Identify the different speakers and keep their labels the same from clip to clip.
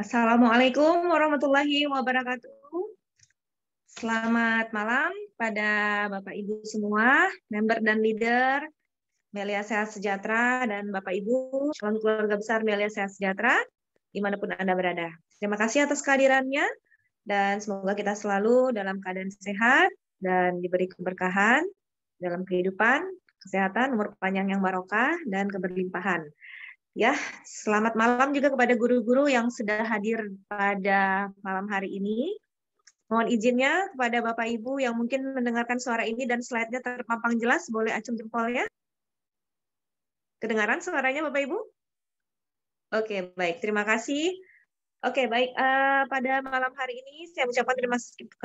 Speaker 1: Assalamualaikum warahmatullahi wabarakatuh. Selamat malam pada Bapak Ibu semua, member dan leader Melia Sehat Sejahtera dan Bapak Ibu calon keluarga besar Melia Sehat Sejahtera dimanapun Anda berada. Terima kasih atas kehadirannya dan semoga kita selalu dalam keadaan sehat dan diberi keberkahan dalam kehidupan, kesehatan, umur panjang yang barokah, dan keberlimpahan. Ya, selamat malam juga kepada guru-guru yang sudah hadir pada malam hari ini. Mohon izinnya kepada Bapak Ibu yang mungkin mendengarkan suara ini dan slide-nya terpampang jelas, boleh acung jempol ya. Kedengaran suaranya Bapak Ibu? Oke, baik. Terima kasih. Oke, baik. Uh, pada malam hari ini saya ucapkan terima,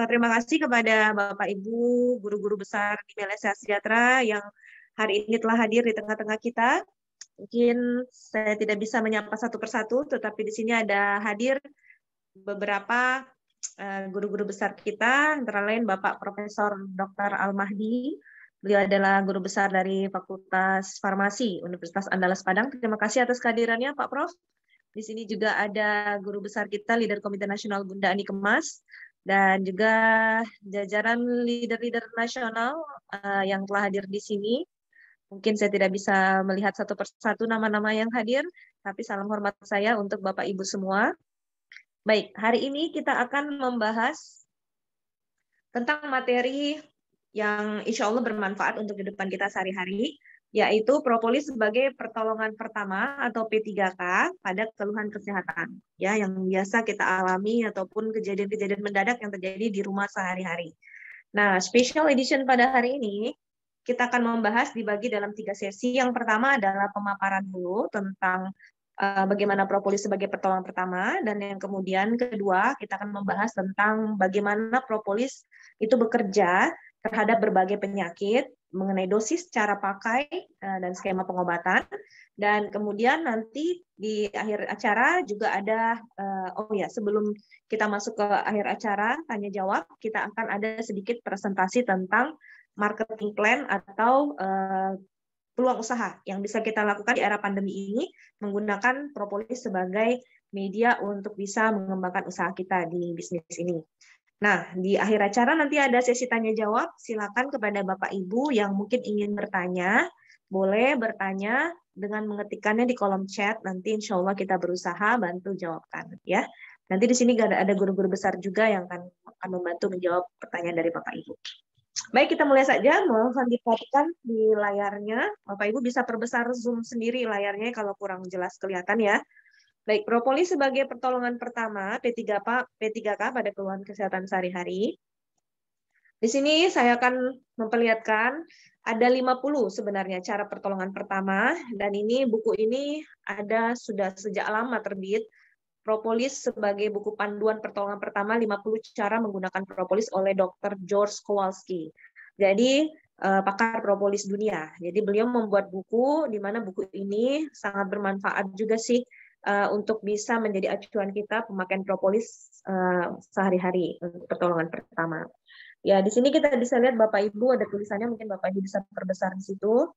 Speaker 1: terima kasih kepada Bapak Ibu, guru-guru besar di Malaysia Sejahtera yang hari ini telah hadir di tengah-tengah kita. Mungkin saya tidak bisa menyapa satu persatu, tetapi di sini ada hadir beberapa eh, guru-guru besar kita, antara lain Bapak Profesor Dr. Al-Mahdi, Beliau adalah guru besar dari Fakultas Farmasi Universitas Andalas Padang. Terima kasih atas kehadirannya, Pak Prof. Di sini juga ada guru besar kita, leader Komite Nasional Bunda Ani Kemas, dan juga jajaran leader-leader nasional eh, yang telah hadir di sini. Mungkin saya tidak bisa melihat satu persatu nama-nama yang hadir, tapi salam hormat saya untuk Bapak Ibu semua. Baik, hari ini kita akan membahas tentang materi yang insya Allah bermanfaat untuk kehidupan kita sehari-hari, yaitu propolis sebagai pertolongan pertama atau P3K pada keluhan kesehatan, ya yang biasa kita alami ataupun kejadian-kejadian mendadak yang terjadi di rumah sehari-hari. Nah, special edition pada hari ini kita akan membahas dibagi dalam tiga sesi. Yang pertama adalah pemaparan dulu tentang eh, bagaimana propolis sebagai pertolongan pertama, dan yang kemudian kedua kita akan membahas tentang bagaimana propolis itu bekerja terhadap berbagai penyakit, mengenai dosis, cara pakai, eh, dan skema pengobatan. Dan kemudian nanti di akhir acara juga ada, eh, oh ya sebelum kita masuk ke akhir acara tanya jawab, kita akan ada sedikit presentasi tentang marketing plan atau eh, peluang usaha yang bisa kita lakukan di era pandemi ini menggunakan propolis sebagai media untuk bisa mengembangkan usaha kita di bisnis ini. Nah, di akhir acara nanti ada sesi tanya jawab. Silakan kepada Bapak Ibu yang mungkin ingin bertanya, boleh bertanya dengan mengetikkannya di kolom chat. Nanti insya Allah kita berusaha bantu jawabkan. ya. Nanti di sini ada guru-guru besar juga yang akan membantu menjawab pertanyaan dari Bapak Ibu. Baik, kita mulai saja. Mohon diperhatikan di layarnya. Bapak Ibu bisa perbesar zoom sendiri layarnya kalau kurang jelas kelihatan ya. Baik, propolis sebagai pertolongan pertama P3K, P3K pada keluhan kesehatan sehari-hari. Di sini saya akan memperlihatkan ada 50 sebenarnya cara pertolongan pertama dan ini buku ini ada sudah sejak lama terbit Propolis sebagai buku panduan pertolongan pertama 50 cara menggunakan propolis oleh Dr. George Kowalski. Jadi eh, pakar propolis dunia. Jadi beliau membuat buku di mana buku ini sangat bermanfaat juga sih eh, untuk bisa menjadi acuan kita pemakaian propolis eh, sehari-hari untuk pertolongan pertama. Ya, di sini kita bisa lihat Bapak Ibu ada tulisannya mungkin Bapak Ibu bisa perbesar di situ.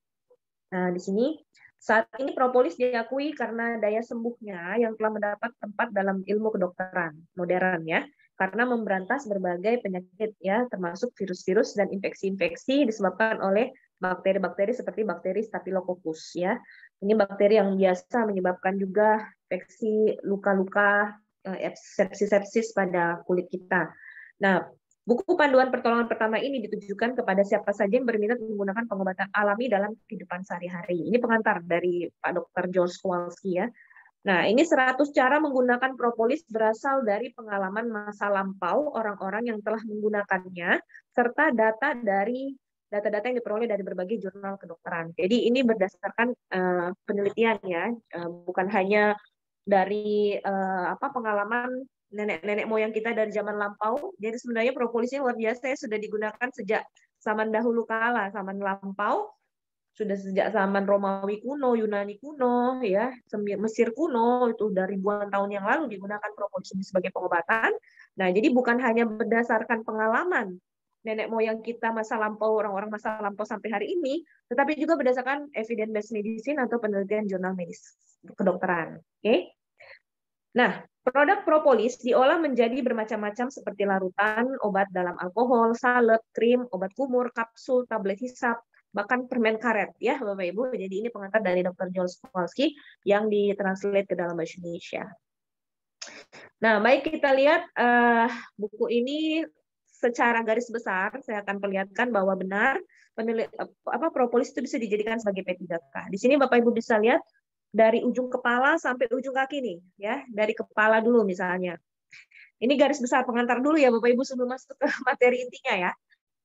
Speaker 1: Nah, di sini saat ini propolis diakui karena daya sembuhnya yang telah mendapat tempat dalam ilmu kedokteran modern ya, karena memberantas berbagai penyakit ya, termasuk virus-virus dan infeksi-infeksi disebabkan oleh bakteri-bakteri seperti bakteri Staphylococcus ya. Ini bakteri yang biasa menyebabkan juga infeksi luka-luka eh, sepsis-sepsis pada kulit kita. Nah, Buku panduan pertolongan pertama ini ditujukan kepada siapa saja yang berminat menggunakan pengobatan alami dalam kehidupan sehari-hari. Ini pengantar dari Pak Dr. George Kowalski ya. Nah, ini 100 cara menggunakan propolis berasal dari pengalaman masa lampau orang-orang yang telah menggunakannya serta data dari data-data yang diperoleh dari berbagai jurnal kedokteran. Jadi ini berdasarkan uh, penelitian ya, uh, bukan hanya dari uh, apa pengalaman nenek-nenek moyang kita dari zaman lampau. Jadi sebenarnya propolisnya luar biasa ya, sudah digunakan sejak zaman dahulu kala, zaman lampau, sudah sejak zaman Romawi kuno, Yunani kuno, ya, Mesir kuno itu dari ribuan tahun yang lalu digunakan propolis ini sebagai pengobatan. Nah, jadi bukan hanya berdasarkan pengalaman nenek moyang kita masa lampau, orang-orang masa lampau sampai hari ini, tetapi juga berdasarkan evidence based medicine atau penelitian jurnal medis kedokteran. Oke. Okay? Nah, Produk propolis diolah menjadi bermacam-macam seperti larutan, obat dalam alkohol, salep, krim, obat kumur, kapsul, tablet hisap, bahkan permen karet ya Bapak Ibu. Jadi ini pengantar dari Dr. Joel Kowalski yang ditranslate ke dalam bahasa Indonesia. Nah, baik kita lihat uh, buku ini secara garis besar saya akan perlihatkan bahwa benar apa propolis itu bisa dijadikan sebagai P3K. Di sini Bapak Ibu bisa lihat dari ujung kepala sampai ujung kaki nih, ya. Dari kepala dulu misalnya. Ini garis besar pengantar dulu ya Bapak Ibu sebelum masuk ke materi intinya ya.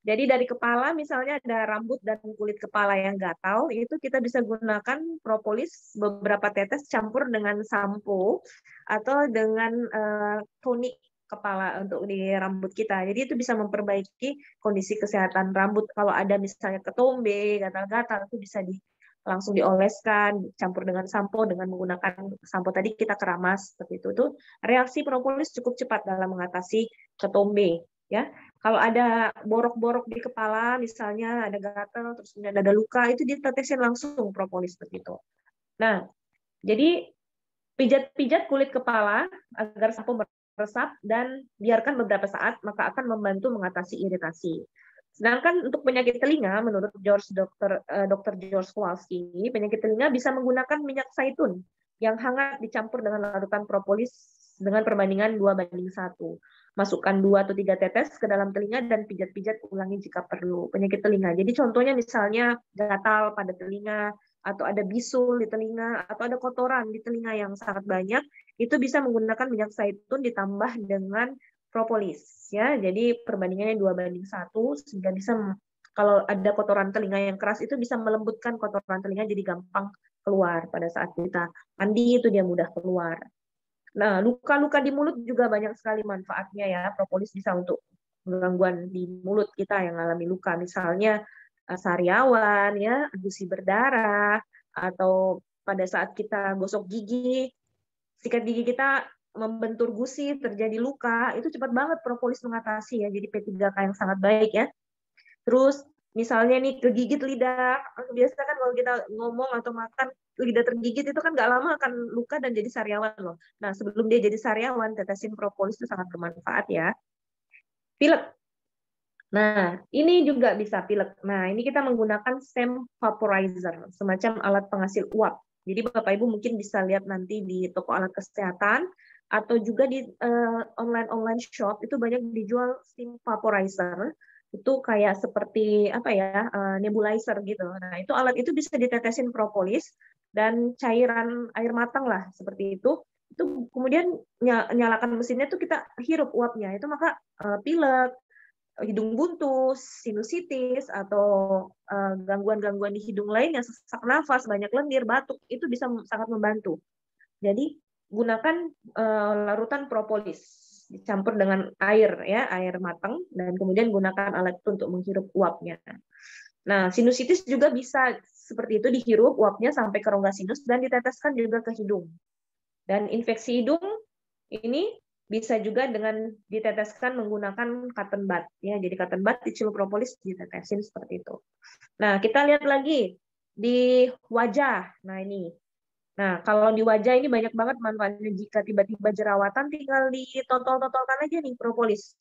Speaker 1: Jadi dari kepala misalnya ada rambut dan kulit kepala yang gatal, itu kita bisa gunakan propolis beberapa tetes campur dengan sampo atau dengan uh, tonik kepala untuk di rambut kita. Jadi itu bisa memperbaiki kondisi kesehatan rambut. Kalau ada misalnya ketombe, gatal-gatal itu bisa di langsung dioleskan, campur dengan sampo dengan menggunakan sampo tadi kita keramas seperti itu. tuh reaksi propolis cukup cepat dalam mengatasi ketombe ya. Kalau ada borok-borok di kepala misalnya ada gatal terus kemudian ada luka itu ditetesin langsung propolis seperti itu. Nah, jadi pijat-pijat kulit kepala agar sampo meresap dan biarkan beberapa saat maka akan membantu mengatasi iritasi. Sedangkan untuk penyakit telinga, menurut George Dr. Eh, Dr. George Kowalski, penyakit telinga bisa menggunakan minyak zaitun yang hangat dicampur dengan larutan propolis dengan perbandingan 2 banding 1. Masukkan 2 atau 3 tetes ke dalam telinga dan pijat-pijat ulangi jika perlu. Penyakit telinga. Jadi contohnya misalnya gatal pada telinga, atau ada bisul di telinga, atau ada kotoran di telinga yang sangat banyak, itu bisa menggunakan minyak zaitun ditambah dengan propolis ya. Jadi perbandingannya dua banding satu sehingga bisa kalau ada kotoran telinga yang keras itu bisa melembutkan kotoran telinga jadi gampang keluar pada saat kita mandi itu dia mudah keluar. Nah, luka-luka di mulut juga banyak sekali manfaatnya ya. Propolis bisa untuk gangguan di mulut kita yang mengalami luka, misalnya eh, sariawan ya, gusi berdarah atau pada saat kita gosok gigi sikat gigi kita membentur gusi, terjadi luka, itu cepat banget propolis mengatasi ya. Jadi P3K yang sangat baik ya. Terus misalnya nih kegigit lidah, kan biasanya kan kalau kita ngomong atau makan lidah tergigit itu kan nggak lama akan luka dan jadi sariawan loh. Nah sebelum dia jadi sariawan, tetesin propolis itu sangat bermanfaat ya. Pilek. Nah, ini juga bisa pilek. Nah, ini kita menggunakan SEM vaporizer, semacam alat penghasil uap. Jadi Bapak Ibu mungkin bisa lihat nanti di toko alat kesehatan atau juga di online uh, online -online shop itu banyak dijual steam vaporizer itu kayak seperti apa ya uh, nebulizer gitu. Nah itu alat itu bisa ditetesin propolis dan cairan air matang lah seperti itu. Itu kemudian nyalakan mesinnya itu kita hirup uapnya itu maka uh, pilek, hidung buntu, sinusitis atau eh, gangguan-gangguan uh, di hidung lain yang sesak nafas, banyak lendir, batuk itu bisa sangat membantu. Jadi gunakan uh, larutan propolis dicampur dengan air ya air matang dan kemudian gunakan alat itu untuk menghirup uapnya. Nah sinusitis juga bisa seperti itu dihirup uapnya sampai ke rongga sinus dan diteteskan juga ke hidung. Dan infeksi hidung ini bisa juga dengan diteteskan menggunakan cotton bud ya jadi cotton bud dicelup propolis ditetesin seperti itu. Nah kita lihat lagi di wajah. Nah ini Nah, kalau di wajah ini banyak banget manfaatnya jika tiba-tiba jerawatan tinggal ditotol-totolkan aja nih propolis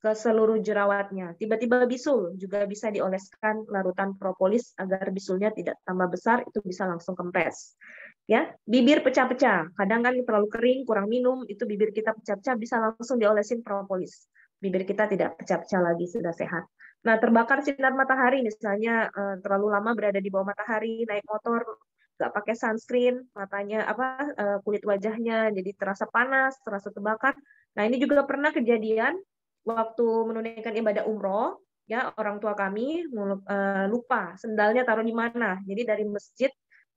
Speaker 1: ke seluruh jerawatnya. Tiba-tiba bisul juga bisa dioleskan larutan propolis agar bisulnya tidak tambah besar, itu bisa langsung kempes. Ya, bibir pecah-pecah. Kadang kan terlalu kering, kurang minum, itu bibir kita pecah-pecah bisa langsung diolesin propolis. Bibir kita tidak pecah-pecah lagi, sudah sehat. Nah, terbakar sinar matahari misalnya eh, terlalu lama berada di bawah matahari, naik motor, nggak pakai sunscreen matanya apa eh, kulit wajahnya jadi terasa panas terasa terbakar nah ini juga pernah kejadian waktu menunaikan ibadah umroh ya orang tua kami eh, lupa sendalnya taruh di mana jadi dari masjid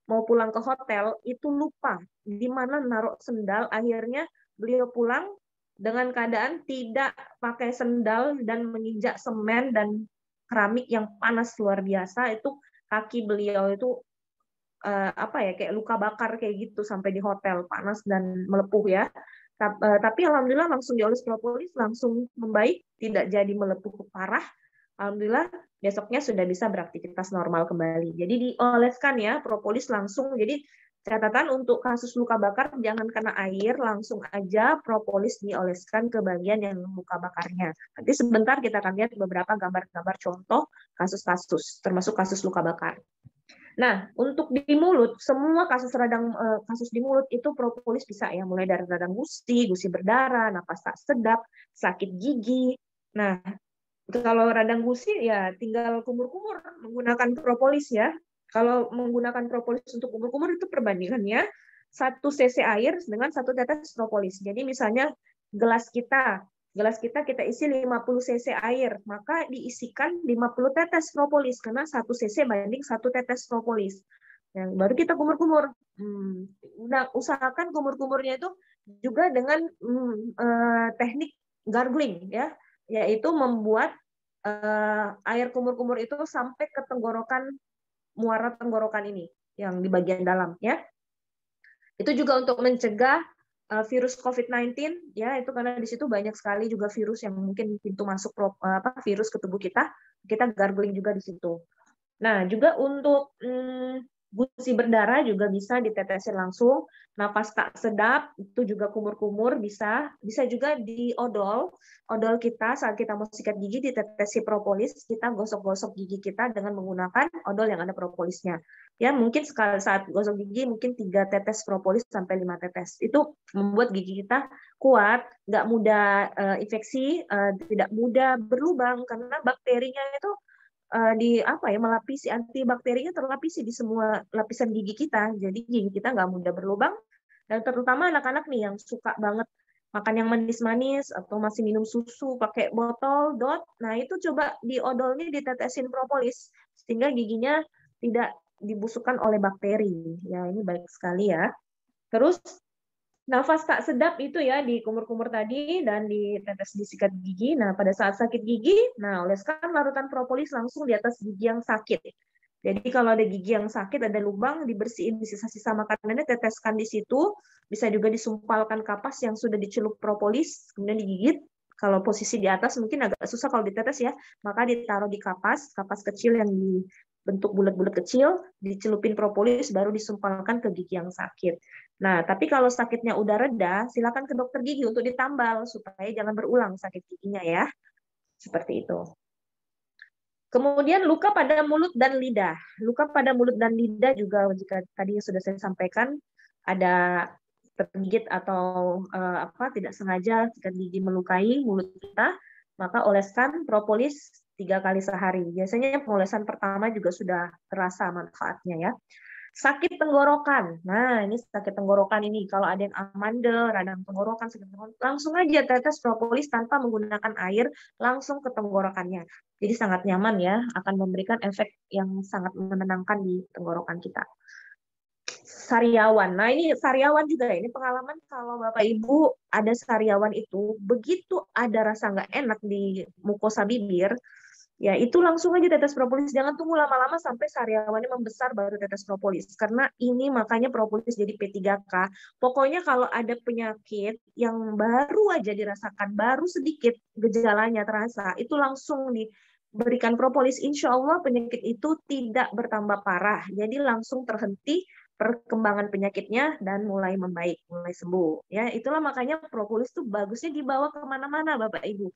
Speaker 1: mau pulang ke hotel itu lupa di mana naruh sendal akhirnya beliau pulang dengan keadaan tidak pakai sendal dan menginjak semen dan keramik yang panas luar biasa itu kaki beliau itu uh, apa ya kayak luka bakar kayak gitu sampai di hotel panas dan melepuh ya. Tapi, uh, eh, tapi alhamdulillah langsung dioles propolis langsung membaik, tidak jadi melepuh parah. Alhamdulillah besoknya sudah bisa beraktivitas normal kembali. Jadi dioleskan ya propolis langsung. Jadi catatan untuk kasus luka bakar jangan kena air, langsung aja propolis dioleskan ke bagian yang luka bakarnya. Nanti sebentar kita akan lihat beberapa gambar-gambar contoh kasus-kasus termasuk kasus luka bakar. Nah, untuk di mulut, semua kasus radang eh, kasus di mulut itu propolis bisa ya, mulai dari radang gusi, gusi berdarah, napas tak sedap, sakit gigi. Nah, kalau radang gusi ya tinggal kumur-kumur menggunakan propolis ya. Kalau menggunakan propolis untuk kumur-kumur itu perbandingannya satu cc air dengan satu tetes propolis. Jadi misalnya gelas kita Gelas kita kita isi 50 cc air, maka diisikan 50 tetes propolis karena 1 cc banding 1 tetes propolis. Yang baru kita kumur-kumur. Hmm, nah, usahakan kumur-kumurnya itu juga dengan hmm, eh, teknik gargling ya, yaitu membuat eh, air kumur-kumur itu sampai ke tenggorokan muara tenggorokan ini yang di bagian dalam ya. Itu juga untuk mencegah Eh, virus COVID-19 ya itu karena di situ banyak sekali juga virus yang mungkin pintu masuk eh, apa virus ke tubuh kita kita gargling juga di situ. Nah juga untuk hmm, gusi berdarah juga bisa ditetesin langsung Napas tak sedap itu juga kumur-kumur bisa bisa juga di odol odol kita saat kita mau sikat gigi ditetesi propolis kita gosok-gosok gigi kita dengan menggunakan odol yang ada propolisnya ya mungkin sekali saat gosok gigi mungkin tiga tetes propolis sampai lima tetes itu membuat gigi kita kuat nggak mudah uh, infeksi uh, tidak mudah berlubang karena bakterinya itu uh, di apa ya melapisi antibakterinya terlapisi di semua lapisan gigi kita jadi gigi kita nggak mudah berlubang dan terutama anak-anak nih yang suka banget makan yang manis-manis atau masih minum susu pakai botol dot nah itu coba diodolnya ditetesin propolis sehingga giginya tidak dibusukkan oleh bakteri. Ya, ini baik sekali ya. Terus nafas tak sedap itu ya di kumur-kumur tadi dan ditetes di sikat gigi. Nah, pada saat sakit gigi, nah oleskan larutan propolis langsung di atas gigi yang sakit. Jadi kalau ada gigi yang sakit, ada lubang, dibersihin di sisa-sisa makanannya, teteskan di situ. Bisa juga disumpalkan kapas yang sudah dicelup propolis, kemudian digigit. Kalau posisi di atas mungkin agak susah kalau ditetes ya, maka ditaruh di kapas, kapas kecil yang di bentuk bulat-bulat kecil, dicelupin propolis, baru disumpalkan ke gigi yang sakit. Nah, tapi kalau sakitnya udah reda, silakan ke dokter gigi untuk ditambal supaya jangan berulang sakit giginya ya. Seperti itu. Kemudian luka pada mulut dan lidah. Luka pada mulut dan lidah juga jika tadi sudah saya sampaikan ada tergigit atau eh, apa tidak sengaja jika gigi melukai mulut kita, maka oleskan propolis tiga kali sehari. Biasanya pengolesan pertama juga sudah terasa manfaatnya ya. Sakit tenggorokan. Nah, ini sakit tenggorokan ini kalau ada yang amandel, radang tenggorokan, sakit tenggorokan, langsung aja tetes propolis tanpa menggunakan air langsung ke tenggorokannya. Jadi sangat nyaman ya, akan memberikan efek yang sangat menenangkan di tenggorokan kita. Sariawan. Nah, ini sariawan juga ini pengalaman kalau Bapak Ibu ada sariawan itu begitu ada rasa nggak enak di mukosa bibir, Ya, itu langsung aja tetes propolis. Jangan tunggu lama-lama sampai sariawannya membesar baru tetes propolis. Karena ini makanya propolis jadi P3K. Pokoknya kalau ada penyakit yang baru aja dirasakan, baru sedikit gejalanya terasa, itu langsung diberikan propolis. Insya Allah penyakit itu tidak bertambah parah. Jadi langsung terhenti perkembangan penyakitnya dan mulai membaik, mulai sembuh. Ya, itulah makanya propolis itu bagusnya dibawa kemana-mana, Bapak Ibu.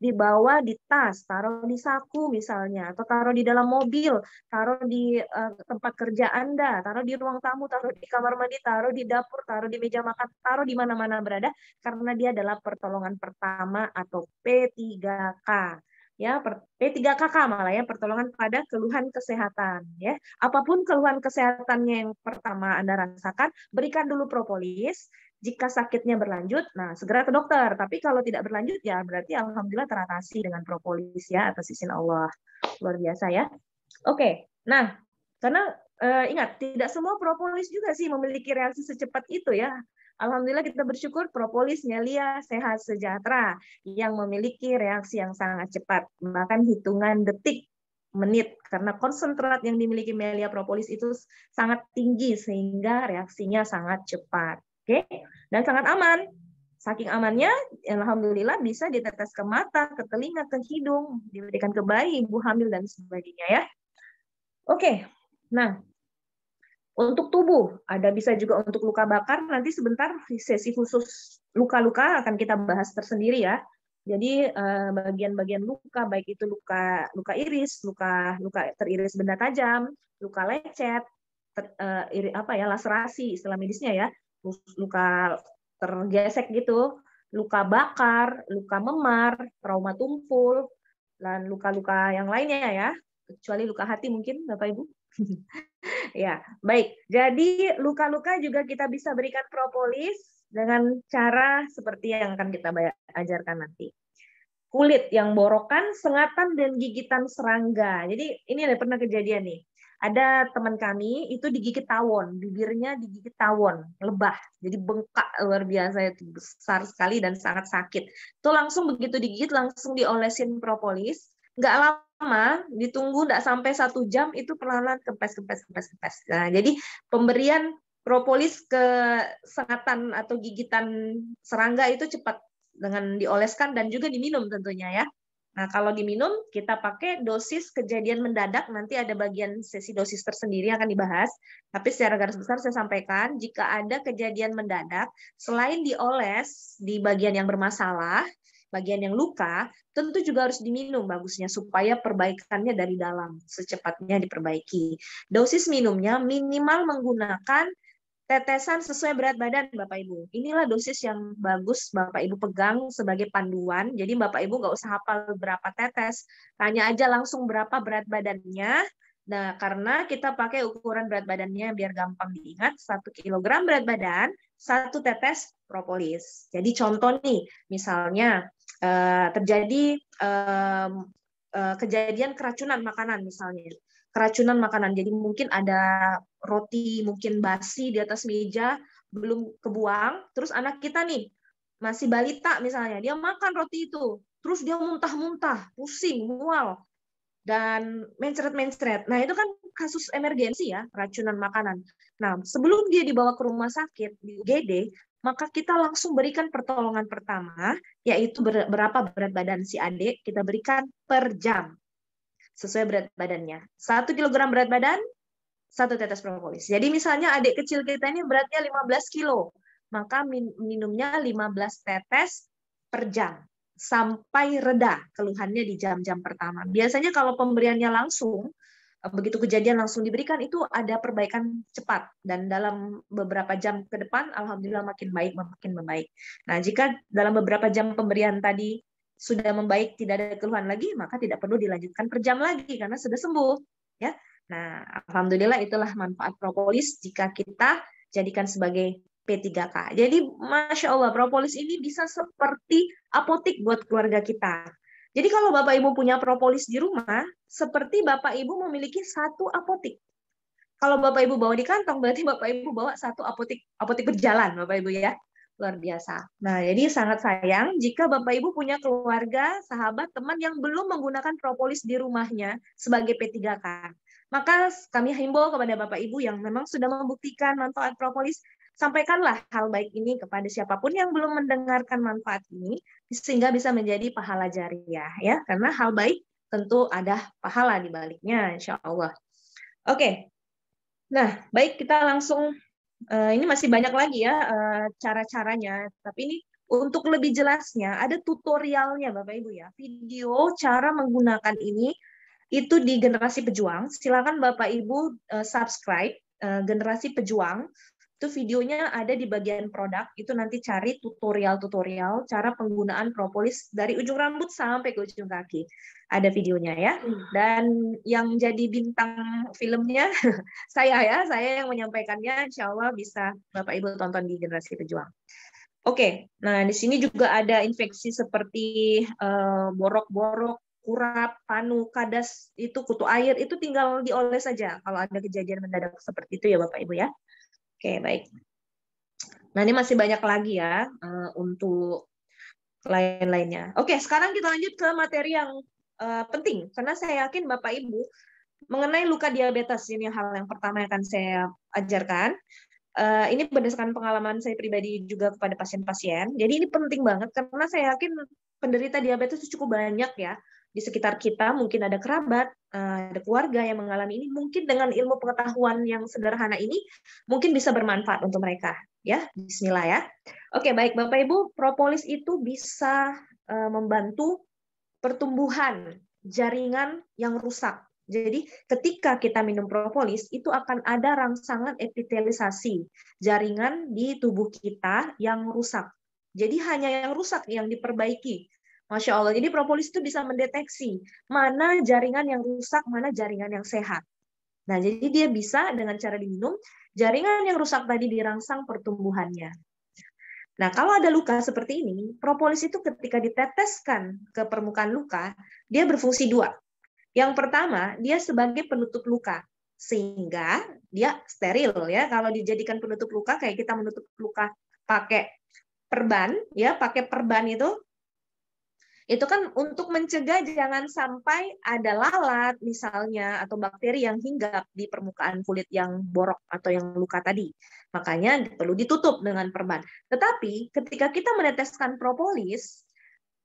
Speaker 1: Dibawa di tas, taruh di saku misalnya, atau taruh di dalam mobil, taruh di uh, tempat kerja Anda, taruh di ruang tamu, taruh di kamar mandi, taruh di dapur, taruh di meja makan, taruh di mana-mana berada, karena dia adalah pertolongan pertama atau P3K ya P3 eh, KK malah ya pertolongan pada keluhan kesehatan ya apapun keluhan kesehatannya yang pertama Anda rasakan berikan dulu propolis jika sakitnya berlanjut nah segera ke dokter tapi kalau tidak berlanjut ya berarti alhamdulillah teratasi dengan propolis ya atas izin Allah luar biasa ya oke nah karena eh, ingat tidak semua propolis juga sih memiliki reaksi secepat itu ya Alhamdulillah kita bersyukur propolis Nelia sehat sejahtera yang memiliki reaksi yang sangat cepat, bahkan hitungan detik menit karena konsentrat yang dimiliki Melia propolis itu sangat tinggi sehingga reaksinya sangat cepat. Oke, dan sangat aman. Saking amannya, alhamdulillah bisa ditetes ke mata, ke telinga, ke hidung, diberikan ke bayi, ibu hamil dan sebagainya ya. Oke. Nah, untuk tubuh, ada bisa juga untuk luka bakar. Nanti sebentar sesi khusus luka-luka akan kita bahas tersendiri ya. Jadi eh, bagian-bagian luka baik itu luka luka iris, luka luka teriris benda tajam, luka lecet, ter, eh, iri, apa ya laserasi istilah medisnya ya, luka tergesek gitu, luka bakar, luka memar, trauma tumpul, dan luka-luka yang lainnya ya, kecuali luka hati mungkin Bapak Ibu. ya, baik. Jadi luka-luka juga kita bisa berikan propolis dengan cara seperti yang akan kita ajarkan nanti. Kulit yang borokan, sengatan dan gigitan serangga. Jadi ini ada pernah kejadian nih. Ada teman kami itu digigit tawon, bibirnya digigit tawon, lebah. Jadi bengkak luar biasa itu besar sekali dan sangat sakit. Itu langsung begitu digigit langsung diolesin propolis. Nggak lama lama, ditunggu tidak sampai satu jam, itu perlahan kempes, kempes, kempes, kempes. Nah, jadi pemberian propolis ke sengatan atau gigitan serangga itu cepat dengan dioleskan dan juga diminum tentunya ya. Nah, kalau diminum kita pakai dosis kejadian mendadak nanti ada bagian sesi dosis tersendiri yang akan dibahas. Tapi secara garis besar saya sampaikan jika ada kejadian mendadak selain dioles di bagian yang bermasalah, bagian yang luka, tentu juga harus diminum bagusnya supaya perbaikannya dari dalam secepatnya diperbaiki. Dosis minumnya minimal menggunakan tetesan sesuai berat badan Bapak Ibu. Inilah dosis yang bagus Bapak Ibu pegang sebagai panduan. Jadi Bapak Ibu nggak usah hafal berapa tetes, tanya aja langsung berapa berat badannya. Nah, karena kita pakai ukuran berat badannya biar gampang diingat, satu kilogram berat badan, satu tetes propolis. Jadi contoh nih, misalnya Eh, terjadi eh, kejadian keracunan makanan misalnya keracunan makanan. Jadi mungkin ada roti mungkin basi di atas meja belum kebuang, terus anak kita nih masih balita misalnya, dia makan roti itu, terus dia muntah-muntah, pusing, mual dan mencret-mencret. Nah, itu kan kasus emergensi ya, racunan makanan. Nah, sebelum dia dibawa ke rumah sakit di UGD, maka kita langsung berikan pertolongan pertama, yaitu berapa berat badan si adik, kita berikan per jam sesuai berat badannya. satu kilogram berat badan, satu tetes propolis. Jadi misalnya adik kecil kita ini beratnya 15 kilo, maka minumnya 15 tetes per jam sampai reda keluhannya di jam-jam pertama. Biasanya kalau pemberiannya langsung, begitu kejadian langsung diberikan itu ada perbaikan cepat dan dalam beberapa jam ke depan alhamdulillah makin baik makin membaik. Nah, jika dalam beberapa jam pemberian tadi sudah membaik tidak ada keluhan lagi maka tidak perlu dilanjutkan per jam lagi karena sudah sembuh ya. Nah, alhamdulillah itulah manfaat propolis jika kita jadikan sebagai P3K. Jadi masya Allah propolis ini bisa seperti apotik buat keluarga kita. Jadi kalau Bapak Ibu punya propolis di rumah, seperti Bapak Ibu memiliki satu apotik. Kalau Bapak Ibu bawa di kantong, berarti Bapak Ibu bawa satu apotik, apotik berjalan Bapak Ibu ya. Luar biasa. Nah, jadi sangat sayang jika Bapak Ibu punya keluarga, sahabat, teman yang belum menggunakan propolis di rumahnya sebagai P3K. Maka kami himbau kepada Bapak Ibu yang memang sudah membuktikan manfaat propolis, Sampaikanlah hal baik ini kepada siapapun yang belum mendengarkan manfaat ini sehingga bisa menjadi pahala jariah ya karena hal baik tentu ada pahala di baliknya insya Allah. Oke, nah baik kita langsung eh, ini masih banyak lagi ya eh, cara-caranya tapi ini untuk lebih jelasnya ada tutorialnya Bapak Ibu ya video cara menggunakan ini itu di generasi pejuang silakan Bapak Ibu eh, subscribe generasi pejuang itu videonya ada di bagian produk itu nanti cari tutorial-tutorial cara penggunaan propolis dari ujung rambut sampai ke ujung kaki ada videonya ya hmm. dan yang jadi bintang filmnya saya ya saya yang menyampaikannya insya Allah bisa bapak ibu tonton di generasi pejuang oke okay. nah di sini juga ada infeksi seperti eh, borok-borok uh, kurap, panu, kadas itu kutu air itu tinggal dioles saja kalau ada kejadian mendadak seperti itu ya Bapak Ibu ya. Oke, baik. Nah, ini masih banyak lagi ya eh, untuk lain-lainnya. Oke, sekarang kita lanjut ke materi yang eh, penting karena saya yakin Bapak Ibu mengenai luka diabetes ini hal yang pertama yang akan saya ajarkan. Eh, ini berdasarkan pengalaman saya pribadi juga kepada pasien-pasien. Jadi ini penting banget karena saya yakin penderita diabetes itu cukup banyak ya di sekitar kita mungkin ada kerabat, eh, ada keluarga yang mengalami ini, mungkin dengan ilmu pengetahuan yang sederhana ini mungkin bisa bermanfaat untuk mereka, ya. Bismillah ya. Oke, baik Bapak Ibu, propolis itu bisa eh, membantu pertumbuhan jaringan yang rusak. Jadi ketika kita minum propolis itu akan ada rangsangan epitelisasi jaringan di tubuh kita yang rusak. Jadi hanya yang rusak yang diperbaiki, Masya Allah. Jadi propolis itu bisa mendeteksi mana jaringan yang rusak, mana jaringan yang sehat. Nah, jadi dia bisa dengan cara diminum, jaringan yang rusak tadi dirangsang pertumbuhannya. Nah, kalau ada luka seperti ini, propolis itu ketika diteteskan ke permukaan luka, dia berfungsi dua. Yang pertama, dia sebagai penutup luka sehingga dia steril ya. Kalau dijadikan penutup luka kayak kita menutup luka pakai perban ya, pakai perban itu itu kan untuk mencegah jangan sampai ada lalat misalnya atau bakteri yang hinggap di permukaan kulit yang borok atau yang luka tadi. Makanya perlu ditutup dengan perban. Tetapi ketika kita meneteskan propolis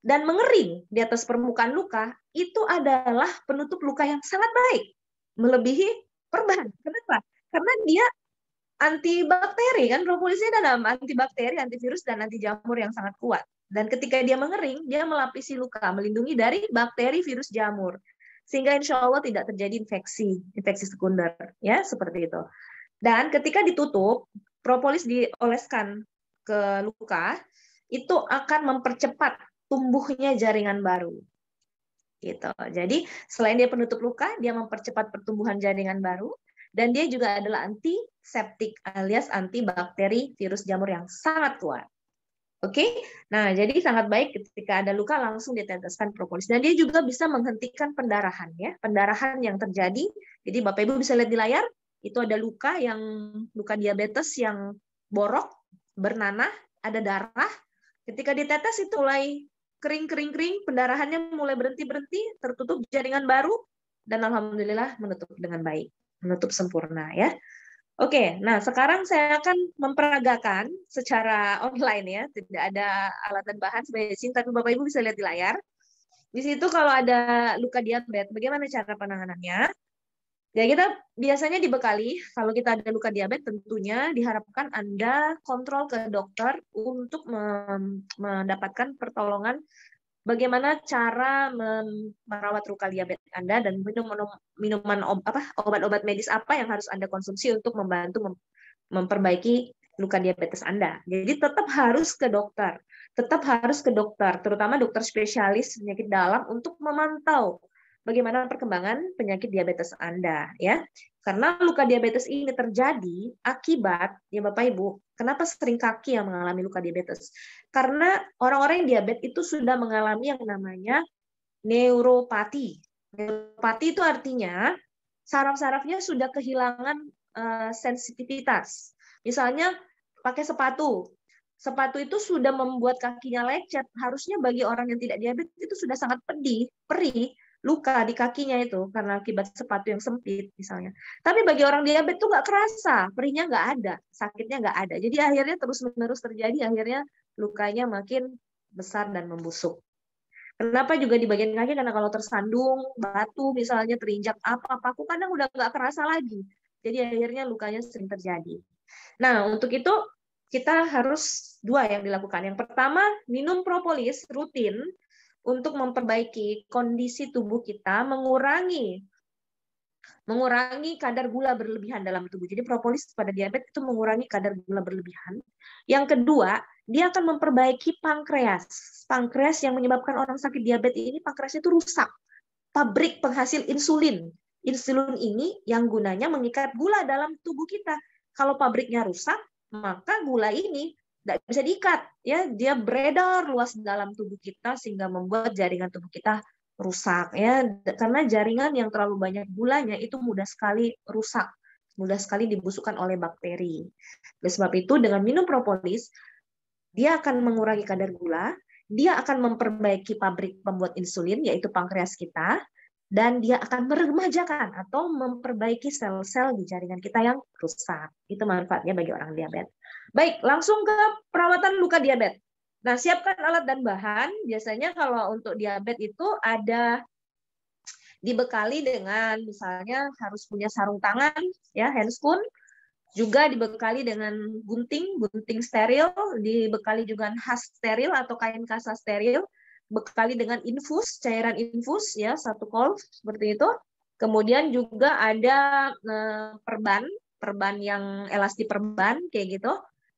Speaker 1: dan mengering di atas permukaan luka, itu adalah penutup luka yang sangat baik, melebihi perban. Kenapa? Karena dia antibakteri kan propolisnya dalam antibakteri, antivirus dan anti jamur yang sangat kuat. Dan ketika dia mengering, dia melapisi luka, melindungi dari bakteri virus jamur. Sehingga insya Allah tidak terjadi infeksi, infeksi sekunder. ya Seperti itu. Dan ketika ditutup, propolis dioleskan ke luka, itu akan mempercepat tumbuhnya jaringan baru. Gitu. Jadi selain dia penutup luka, dia mempercepat pertumbuhan jaringan baru, dan dia juga adalah antiseptik alias antibakteri virus jamur yang sangat kuat. Oke, okay? nah jadi sangat baik ketika ada luka langsung diteteskan propolis. Dan dia juga bisa menghentikan pendarahan ya, pendarahan yang terjadi. Jadi Bapak Ibu bisa lihat di layar, itu ada luka yang luka diabetes yang borok, bernanah, ada darah. Ketika ditetes itu mulai kering-kering-kering, pendarahannya mulai berhenti-berhenti, tertutup jaringan baru, dan alhamdulillah menutup dengan baik, menutup sempurna ya. Oke, nah sekarang saya akan memperagakan secara online ya, tidak ada alat dan bahan sebagai singkat, tapi Bapak Ibu bisa lihat di layar. Di situ kalau ada luka diabetes, bagaimana cara penanganannya? Ya kita biasanya dibekali, kalau kita ada luka diabetes tentunya diharapkan Anda kontrol ke dokter untuk mendapatkan pertolongan bagaimana cara merawat luka diabetes Anda dan minum-minum minuman apa obat-obat medis apa yang harus Anda konsumsi untuk membantu mem, memperbaiki luka diabetes Anda. Jadi tetap harus ke dokter, tetap harus ke dokter, terutama dokter spesialis penyakit dalam untuk memantau bagaimana perkembangan penyakit diabetes Anda ya. Karena luka diabetes ini terjadi akibat, ya Bapak Ibu, kenapa sering kaki yang mengalami luka diabetes? Karena orang-orang yang diabetes itu sudah mengalami yang namanya neuropati. Neuropati itu artinya saraf-sarafnya sudah kehilangan uh, sensitivitas. Misalnya pakai sepatu, sepatu itu sudah membuat kakinya lecet. Harusnya bagi orang yang tidak diabetes itu sudah sangat pedih, perih luka di kakinya itu karena akibat sepatu yang sempit misalnya. Tapi bagi orang diabetes itu nggak kerasa, perihnya nggak ada, sakitnya nggak ada. Jadi akhirnya terus menerus terjadi, akhirnya lukanya makin besar dan membusuk. Kenapa juga di bagian kaki? Karena kalau tersandung, batu misalnya terinjak apa apa aku kadang udah nggak kerasa lagi. Jadi akhirnya lukanya sering terjadi. Nah untuk itu kita harus dua yang dilakukan. Yang pertama minum propolis rutin untuk memperbaiki kondisi tubuh kita, mengurangi mengurangi kadar gula berlebihan dalam tubuh. Jadi propolis pada diabetes itu mengurangi kadar gula berlebihan. Yang kedua, dia akan memperbaiki pankreas. Pankreas yang menyebabkan orang sakit diabetes ini pankreasnya itu rusak. Pabrik penghasil insulin. Insulin ini yang gunanya mengikat gula dalam tubuh kita. Kalau pabriknya rusak, maka gula ini tidak bisa diikat ya dia beredar luas dalam tubuh kita sehingga membuat jaringan tubuh kita rusak ya karena jaringan yang terlalu banyak gulanya itu mudah sekali rusak mudah sekali dibusukkan oleh bakteri oleh sebab itu dengan minum propolis dia akan mengurangi kadar gula dia akan memperbaiki pabrik pembuat insulin yaitu pankreas kita dan dia akan meremajakan atau memperbaiki sel-sel di jaringan kita yang rusak. Itu manfaatnya bagi orang diabetes. Baik, langsung ke perawatan luka diabetes. Nah, siapkan alat dan bahan. Biasanya kalau untuk diabetes itu ada dibekali dengan misalnya harus punya sarung tangan, ya handspoon, juga dibekali dengan gunting, gunting steril, dibekali juga khas steril atau kain kasa steril, bekali dengan infus, cairan infus, ya satu kol seperti itu. Kemudian juga ada eh, perban, perban yang elasti perban kayak gitu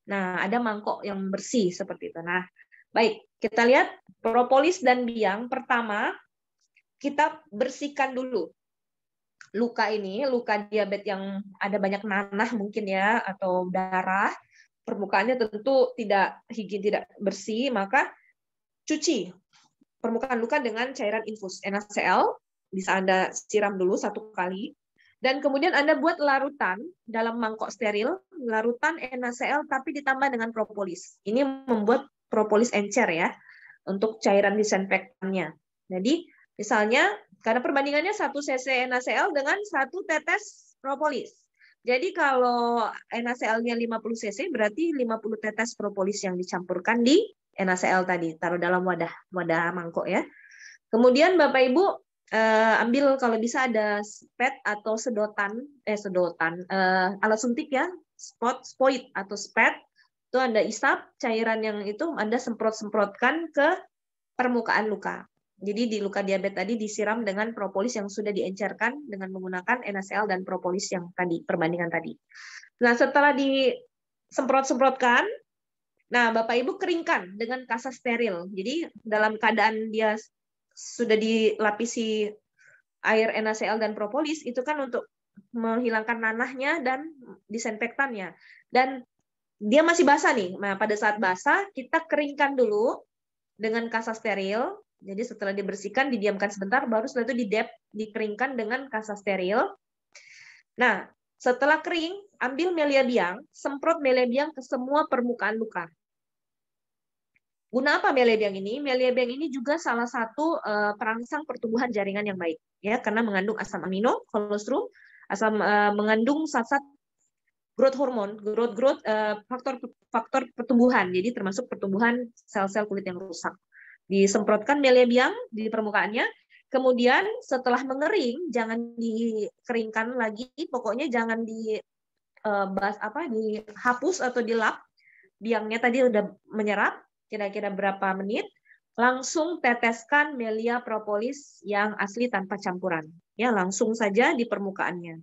Speaker 1: Nah, ada mangkok yang bersih seperti itu. Nah, baik, kita lihat propolis dan biang. Pertama, kita bersihkan dulu luka ini, luka diabetes yang ada banyak nanah mungkin ya atau darah. Permukaannya tentu tidak higien, tidak bersih, maka cuci permukaan luka dengan cairan infus NaCl. Bisa Anda siram dulu satu kali dan kemudian Anda buat larutan dalam mangkok steril, larutan NaCl tapi ditambah dengan propolis. Ini membuat propolis encer ya untuk cairan disinfektannya. Jadi misalnya karena perbandingannya 1 cc NaCl dengan 1 tetes propolis. Jadi kalau NaCl-nya 50 cc berarti 50 tetes propolis yang dicampurkan di NaCl tadi, taruh dalam wadah wadah mangkok ya. Kemudian Bapak Ibu uh, ambil kalau bisa ada pet atau sedotan eh sedotan uh, alat suntik ya spot spoit atau spet itu anda isap cairan yang itu anda semprot semprotkan ke permukaan luka jadi di luka diabetes tadi disiram dengan propolis yang sudah diencerkan dengan menggunakan NaCl dan propolis yang tadi perbandingan tadi. Nah setelah disemprot-semprotkan, nah Bapak Ibu keringkan dengan kasa steril. Jadi dalam keadaan dia sudah dilapisi air NaCl dan propolis itu kan untuk menghilangkan nanahnya dan disinfektannya. Dan dia masih basah nih. Nah, pada saat basah kita keringkan dulu dengan kasa steril. Jadi setelah dibersihkan didiamkan sebentar baru setelah itu didep dikeringkan dengan kasa steril. Nah, setelah kering ambil melia biang, semprot melia biang ke semua permukaan luka. Guna apa Meliebang ini? Meliebang ini juga salah satu uh, eh, perangsang pertumbuhan jaringan yang baik, ya, karena mengandung asam amino, kolostrum, asam uh, mengandung sasat growth hormone, growth growth uh, faktor faktor pertumbuhan, jadi termasuk pertumbuhan sel-sel kulit yang rusak. Disemprotkan Meliebang di permukaannya, kemudian setelah mengering jangan dikeringkan lagi, pokoknya jangan di uh, bas apa dihapus atau dilap biangnya tadi udah menyerap kira-kira berapa menit, langsung teteskan melia propolis yang asli tanpa campuran. Ya, langsung saja di permukaannya.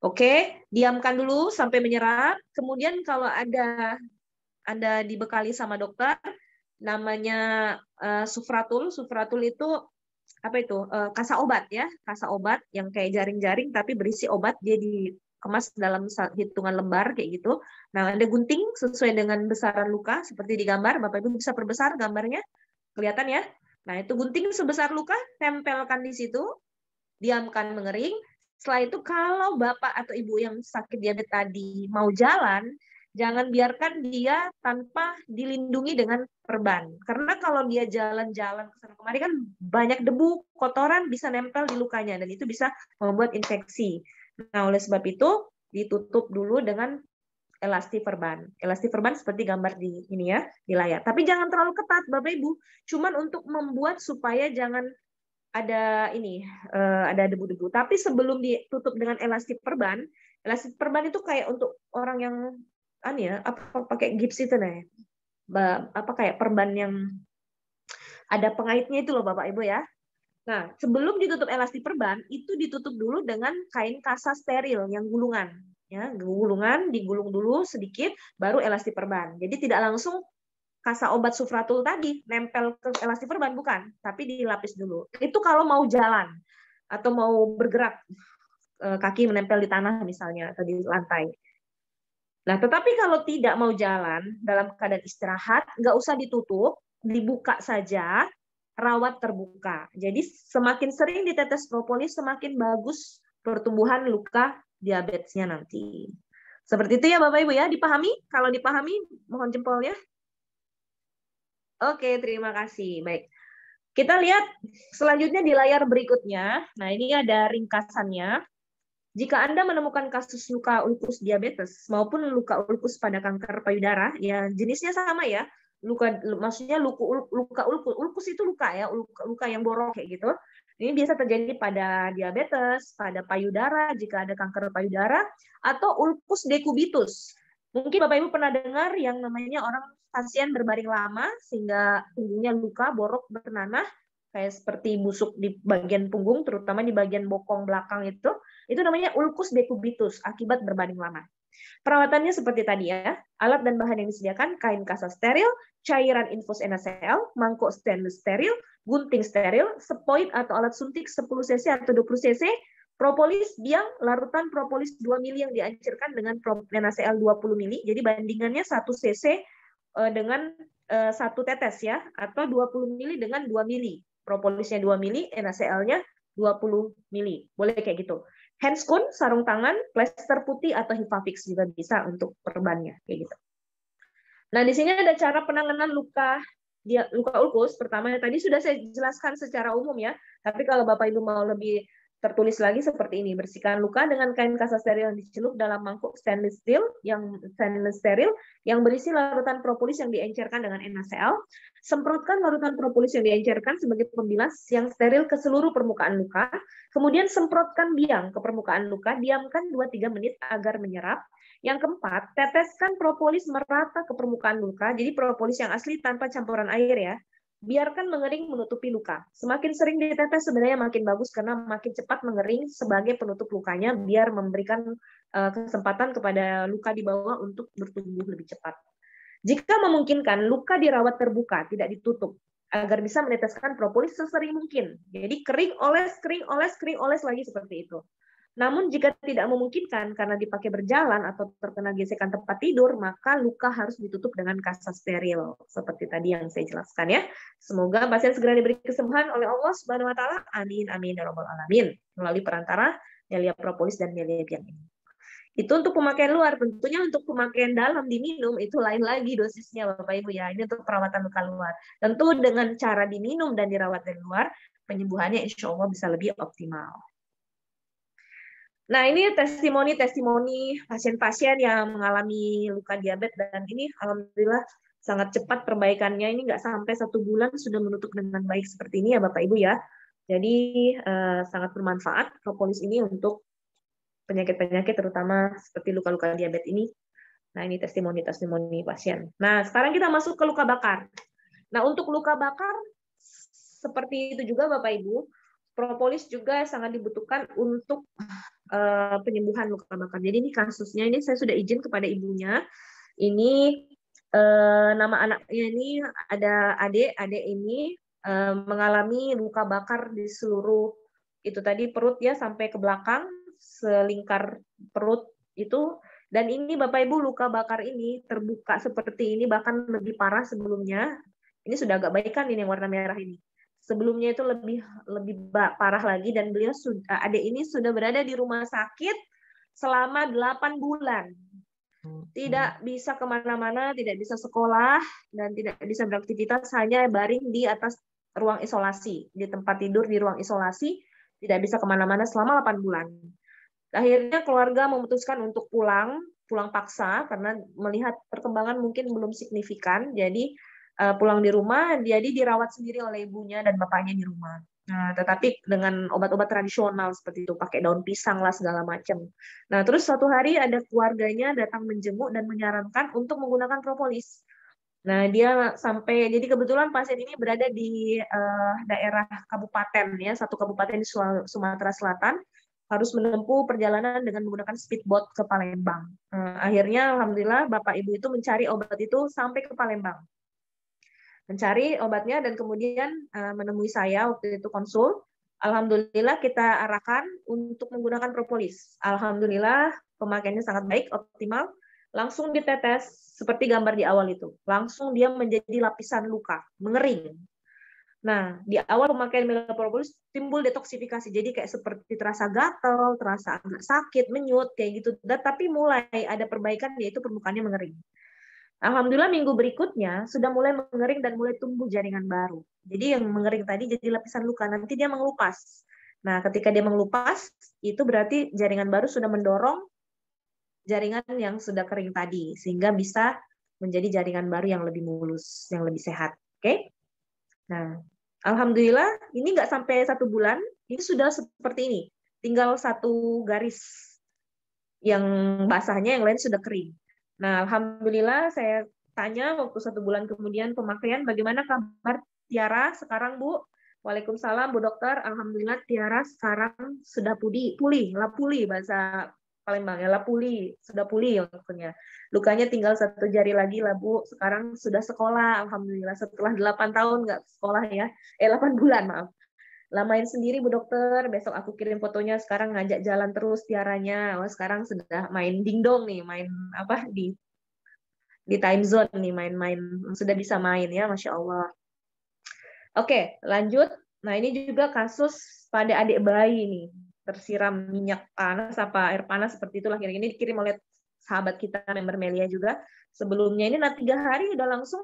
Speaker 1: Oke, diamkan dulu sampai menyerap. Kemudian kalau ada Anda dibekali sama dokter, namanya uh, sufratul. Sufratul itu apa itu? Uh, kasa obat ya, kasa obat yang kayak jaring-jaring tapi berisi obat dia di kemas dalam hitungan lembar kayak gitu. Nah, Anda gunting sesuai dengan besaran luka seperti di gambar. Bapak Ibu bisa perbesar gambarnya. Kelihatan ya? Nah, itu gunting sebesar luka, tempelkan di situ, diamkan mengering. Setelah itu kalau Bapak atau Ibu yang sakit diabetes tadi mau jalan, jangan biarkan dia tanpa dilindungi dengan perban. Karena kalau dia jalan-jalan ke sana kemari kan banyak debu, kotoran bisa nempel di lukanya dan itu bisa membuat infeksi. Nah, oleh sebab itu ditutup dulu dengan perban. elastiferban. perban seperti gambar di ini ya, di layar. Tapi jangan terlalu ketat, Bapak Ibu. Cuman untuk membuat supaya jangan ada ini, eh, ada debu-debu. Tapi sebelum ditutup dengan perban, elastiferban, perban itu kayak untuk orang yang anu ya, apa pakai gips itu nih. Apa kayak perban yang ada pengaitnya itu loh Bapak Ibu ya. Nah, sebelum ditutup elasti perban, itu ditutup dulu dengan kain kasa steril yang gulungan. Ya, gulungan, digulung dulu sedikit, baru elasti perban. Jadi tidak langsung kasa obat sufratul tadi nempel ke elasti perban bukan, tapi dilapis dulu. Itu kalau mau jalan atau mau bergerak e, kaki menempel di tanah misalnya atau di lantai. Nah, tetapi kalau tidak mau jalan dalam keadaan istirahat, nggak usah ditutup, dibuka saja, rawat terbuka. Jadi semakin sering ditetes propolis, semakin bagus pertumbuhan luka diabetesnya nanti. Seperti itu ya Bapak Ibu ya, dipahami? Kalau dipahami, mohon jempolnya. Oke, terima kasih. Baik. Kita lihat selanjutnya di layar berikutnya. Nah, ini ada ringkasannya. Jika Anda menemukan kasus luka ulkus diabetes maupun luka ulkus pada kanker payudara, ya jenisnya sama ya, luka maksudnya luka luka ulkus ulkus itu luka ya luka, luka yang borok kayak gitu ini biasa terjadi pada diabetes pada payudara jika ada kanker payudara atau ulkus dekubitus mungkin bapak ibu pernah dengar yang namanya orang pasien berbaring lama sehingga punggungnya luka borok bernanah kayak seperti busuk di bagian punggung terutama di bagian bokong belakang itu itu namanya ulkus dekubitus akibat berbaring lama Perawatannya seperti tadi ya, alat dan bahan yang disediakan kain kasa steril, cairan infus NaCl, mangkok stainless steril, gunting steril, sepoid atau alat suntik 10 cc atau 20 cc, propolis biang larutan propolis 2 mili yang diancurkan dengan NaCl 20 mili. Jadi bandingannya 1 cc eh, dengan eh, satu tetes ya atau 20 mili dengan 2 mili. Propolisnya 2 mili, NaCl-nya 20 mili. Boleh kayak gitu. Handskun, sarung tangan, plester putih atau hifafix juga bisa untuk perbannya kayak gitu. Nah, di sini ada cara penanganan luka dia luka ulkus pertama tadi sudah saya jelaskan secara umum ya tapi kalau bapak ibu mau lebih Tertulis lagi seperti ini, bersihkan luka dengan kain kasa steril yang dicelup dalam mangkuk stainless steel yang stainless steril yang berisi larutan propolis yang diencerkan dengan NaCl. Semprotkan larutan propolis yang diencerkan sebagai pembilas yang steril ke seluruh permukaan luka. Kemudian semprotkan biang ke permukaan luka, diamkan 2-3 menit agar menyerap. Yang keempat, teteskan propolis merata ke permukaan luka. Jadi propolis yang asli tanpa campuran air ya biarkan mengering menutupi luka. Semakin sering ditetes sebenarnya makin bagus karena makin cepat mengering sebagai penutup lukanya biar memberikan eh, kesempatan kepada luka di bawah untuk bertumbuh lebih cepat. Jika memungkinkan, luka dirawat terbuka, tidak ditutup agar bisa meneteskan propolis sesering mungkin. Jadi kering oles, kering oles, kering oles lagi seperti itu. Namun jika tidak memungkinkan karena dipakai berjalan atau terkena gesekan tempat tidur, maka luka harus ditutup dengan kasa steril seperti tadi yang saya jelaskan ya. Semoga pasien segera diberi kesembuhan oleh Allah Subhanahu wa taala. Amin amin ya rabbal alamin melalui perantara Nelia propolis dan Nelia piang ini. Itu untuk pemakaian luar, tentunya untuk pemakaian dalam diminum itu lain lagi dosisnya Bapak Ibu ya. Ini untuk perawatan luka luar. Tentu dengan cara diminum dan dirawat dari luar, penyembuhannya insya Allah bisa lebih optimal. Nah, ini testimoni-testimoni pasien-pasien yang mengalami luka diabetes dan ini alhamdulillah sangat cepat perbaikannya. Ini nggak sampai satu bulan sudah menutup dengan baik seperti ini ya Bapak Ibu ya. Jadi eh, sangat bermanfaat propolis ini untuk penyakit-penyakit terutama seperti luka-luka diabetes ini. Nah, ini testimoni-testimoni pasien. Nah, sekarang kita masuk ke luka bakar. Nah, untuk luka bakar seperti itu juga Bapak Ibu, Propolis juga sangat dibutuhkan untuk uh, penyembuhan luka bakar. Jadi ini kasusnya ini saya sudah izin kepada ibunya. Ini uh, nama anaknya ini ada adik, adik ini uh, mengalami luka bakar di seluruh itu tadi perut ya sampai ke belakang selingkar perut itu dan ini Bapak Ibu luka bakar ini terbuka seperti ini bahkan lebih parah sebelumnya. Ini sudah agak baik kan ini yang warna merah ini sebelumnya itu lebih lebih parah lagi dan beliau sudah eh, ada ini sudah berada di rumah sakit selama 8 bulan hmm. tidak bisa kemana-mana, tidak bisa sekolah, dan tidak bisa beraktivitas hanya baring di atas ruang isolasi, di tempat tidur di ruang isolasi, tidak bisa kemana-mana selama 8 bulan. Akhirnya keluarga memutuskan untuk pulang, pulang paksa, karena melihat perkembangan mungkin belum signifikan, jadi uh, pulang di rumah, jadi dirawat sendiri oleh ibunya dan bapaknya di rumah. Nah, tetapi dengan obat-obat tradisional seperti itu, pakai daun pisang lah segala macam. Nah, terus suatu hari ada keluarganya datang menjenguk dan menyarankan untuk menggunakan propolis. Nah, dia sampai jadi kebetulan pasien ini berada di uh, daerah kabupaten ya, satu kabupaten di Sumatera Selatan harus menempuh perjalanan dengan menggunakan speedboat ke Palembang. Uh, akhirnya alhamdulillah Bapak Ibu itu mencari obat itu sampai ke Palembang mencari obatnya dan kemudian eh, menemui saya waktu itu konsul. Alhamdulillah kita arahkan untuk menggunakan propolis. Alhamdulillah pemakaiannya sangat baik, optimal. Langsung ditetes seperti gambar di awal itu. Langsung dia menjadi lapisan luka, mengering. Nah, di awal pemakaian propolis timbul detoksifikasi. Jadi kayak seperti terasa gatal, terasa agak sakit, menyut, kayak gitu. tapi mulai ada perbaikan yaitu permukaannya mengering. Alhamdulillah minggu berikutnya sudah mulai mengering dan mulai tumbuh jaringan baru. Jadi yang mengering tadi jadi lapisan luka, nanti dia mengelupas. Nah, ketika dia mengelupas, itu berarti jaringan baru sudah mendorong jaringan yang sudah kering tadi sehingga bisa menjadi jaringan baru yang lebih mulus, yang lebih sehat. Oke? Okay? Nah, alhamdulillah ini nggak sampai satu bulan, ini sudah seperti ini. Tinggal satu garis yang basahnya, yang lain sudah kering. Nah, alhamdulillah saya tanya waktu satu bulan kemudian pemakaian, bagaimana kabar Tiara sekarang Bu? Waalaikumsalam Bu Dokter. Alhamdulillah Tiara sekarang sudah pulih, pulih, lah pulih bahasa Palembang ya, lah pulih, sudah pulih maksudnya. Lukanya tinggal satu jari lagi lah Bu. Sekarang sudah sekolah, alhamdulillah setelah 8 tahun nggak sekolah ya. Eh 8 bulan maaf lamain sendiri Bu Dokter, besok aku kirim fotonya, sekarang ngajak jalan terus tiaranya, oh, sekarang sudah main dingdong nih, main apa di di time zone nih, main-main, sudah bisa main ya, Masya Allah. Oke, lanjut. Nah ini juga kasus pada adik bayi nih, tersiram minyak panas apa air panas seperti itulah kira ini dikirim oleh sahabat kita member Melia juga sebelumnya ini nah tiga hari udah langsung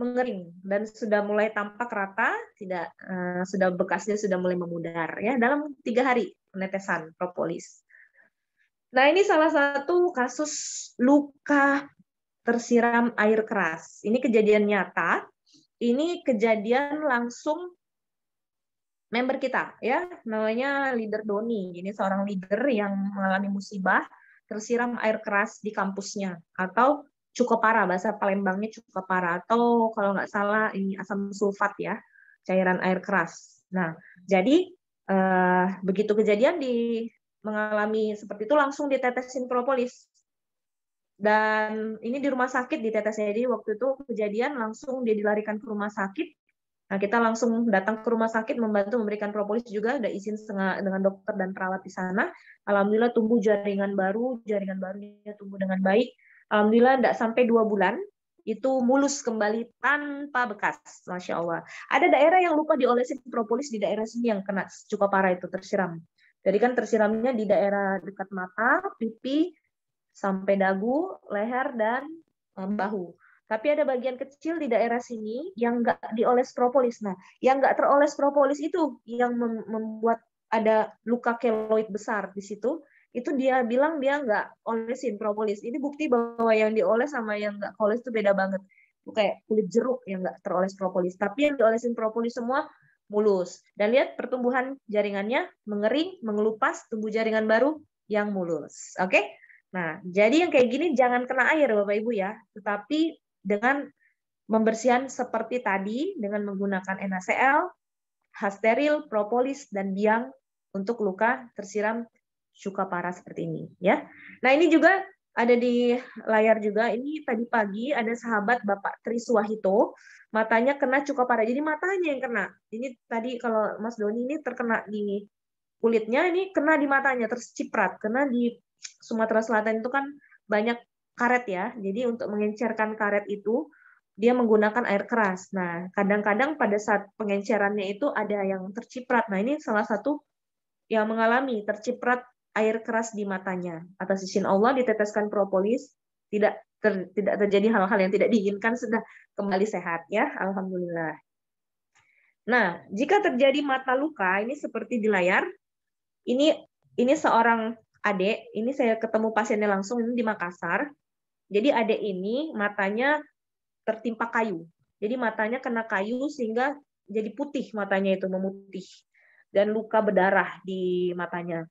Speaker 1: mengering dan sudah mulai tampak rata, tidak uh, sudah bekasnya sudah mulai memudar ya dalam tiga hari penetesan propolis. Nah ini salah satu kasus luka tersiram air keras. Ini kejadian nyata. Ini kejadian langsung member kita ya namanya leader Doni. Ini seorang leader yang mengalami musibah tersiram air keras di kampusnya atau cukup parah bahasa Palembangnya cukup parah atau kalau nggak salah ini asam sulfat ya cairan air keras. Nah jadi eh, begitu kejadian di mengalami seperti itu langsung ditetesin propolis dan ini di rumah sakit ditetesnya jadi waktu itu kejadian langsung dia dilarikan ke rumah sakit nah kita langsung datang ke rumah sakit membantu memberikan propolis juga ada izin dengan dokter dan perawat di sana alhamdulillah tumbuh jaringan baru jaringan barunya tumbuh dengan baik alhamdulillah tidak sampai dua bulan itu mulus kembali tanpa bekas, masya Allah. Ada daerah yang lupa diolesin propolis di daerah sini yang kena cukup parah itu tersiram. Jadi kan tersiramnya di daerah dekat mata, pipi, sampai dagu, leher dan eh, bahu. Tapi ada bagian kecil di daerah sini yang nggak dioles propolis. Nah, yang nggak teroles propolis itu yang membuat ada luka keloid besar di situ itu dia bilang dia nggak olesin propolis. Ini bukti bahwa yang dioles sama yang nggak oles itu beda banget. Kayak kulit jeruk yang nggak teroles propolis. Tapi yang diolesin propolis semua mulus. Dan lihat pertumbuhan jaringannya mengering, mengelupas, tumbuh jaringan baru yang mulus. Oke? Okay? Nah, jadi yang kayak gini jangan kena air Bapak Ibu ya. Tetapi dengan pembersihan seperti tadi dengan menggunakan NaCl, hasteril, propolis, dan biang untuk luka tersiram suka parah seperti ini ya. Nah, ini juga ada di layar juga. Ini tadi pagi ada sahabat Bapak Tri Suwahito, matanya kena cuka parah. Jadi matanya yang kena. Ini tadi kalau Mas Doni ini terkena di kulitnya, ini kena di matanya, terciprat. Kena di Sumatera Selatan itu kan banyak karet ya. Jadi untuk mengencerkan karet itu, dia menggunakan air keras. Nah, kadang-kadang pada saat pengencerannya itu ada yang terciprat. Nah, ini salah satu yang mengalami terciprat air keras di matanya. Atas izin Allah diteteskan propolis, tidak ter, tidak terjadi hal-hal yang tidak diinginkan sudah kembali sehat ya, alhamdulillah. Nah, jika terjadi mata luka, ini seperti di layar. Ini ini seorang adik, ini saya ketemu pasiennya langsung ini di Makassar. Jadi adik ini matanya tertimpa kayu. Jadi matanya kena kayu sehingga jadi putih matanya itu memutih dan luka berdarah di matanya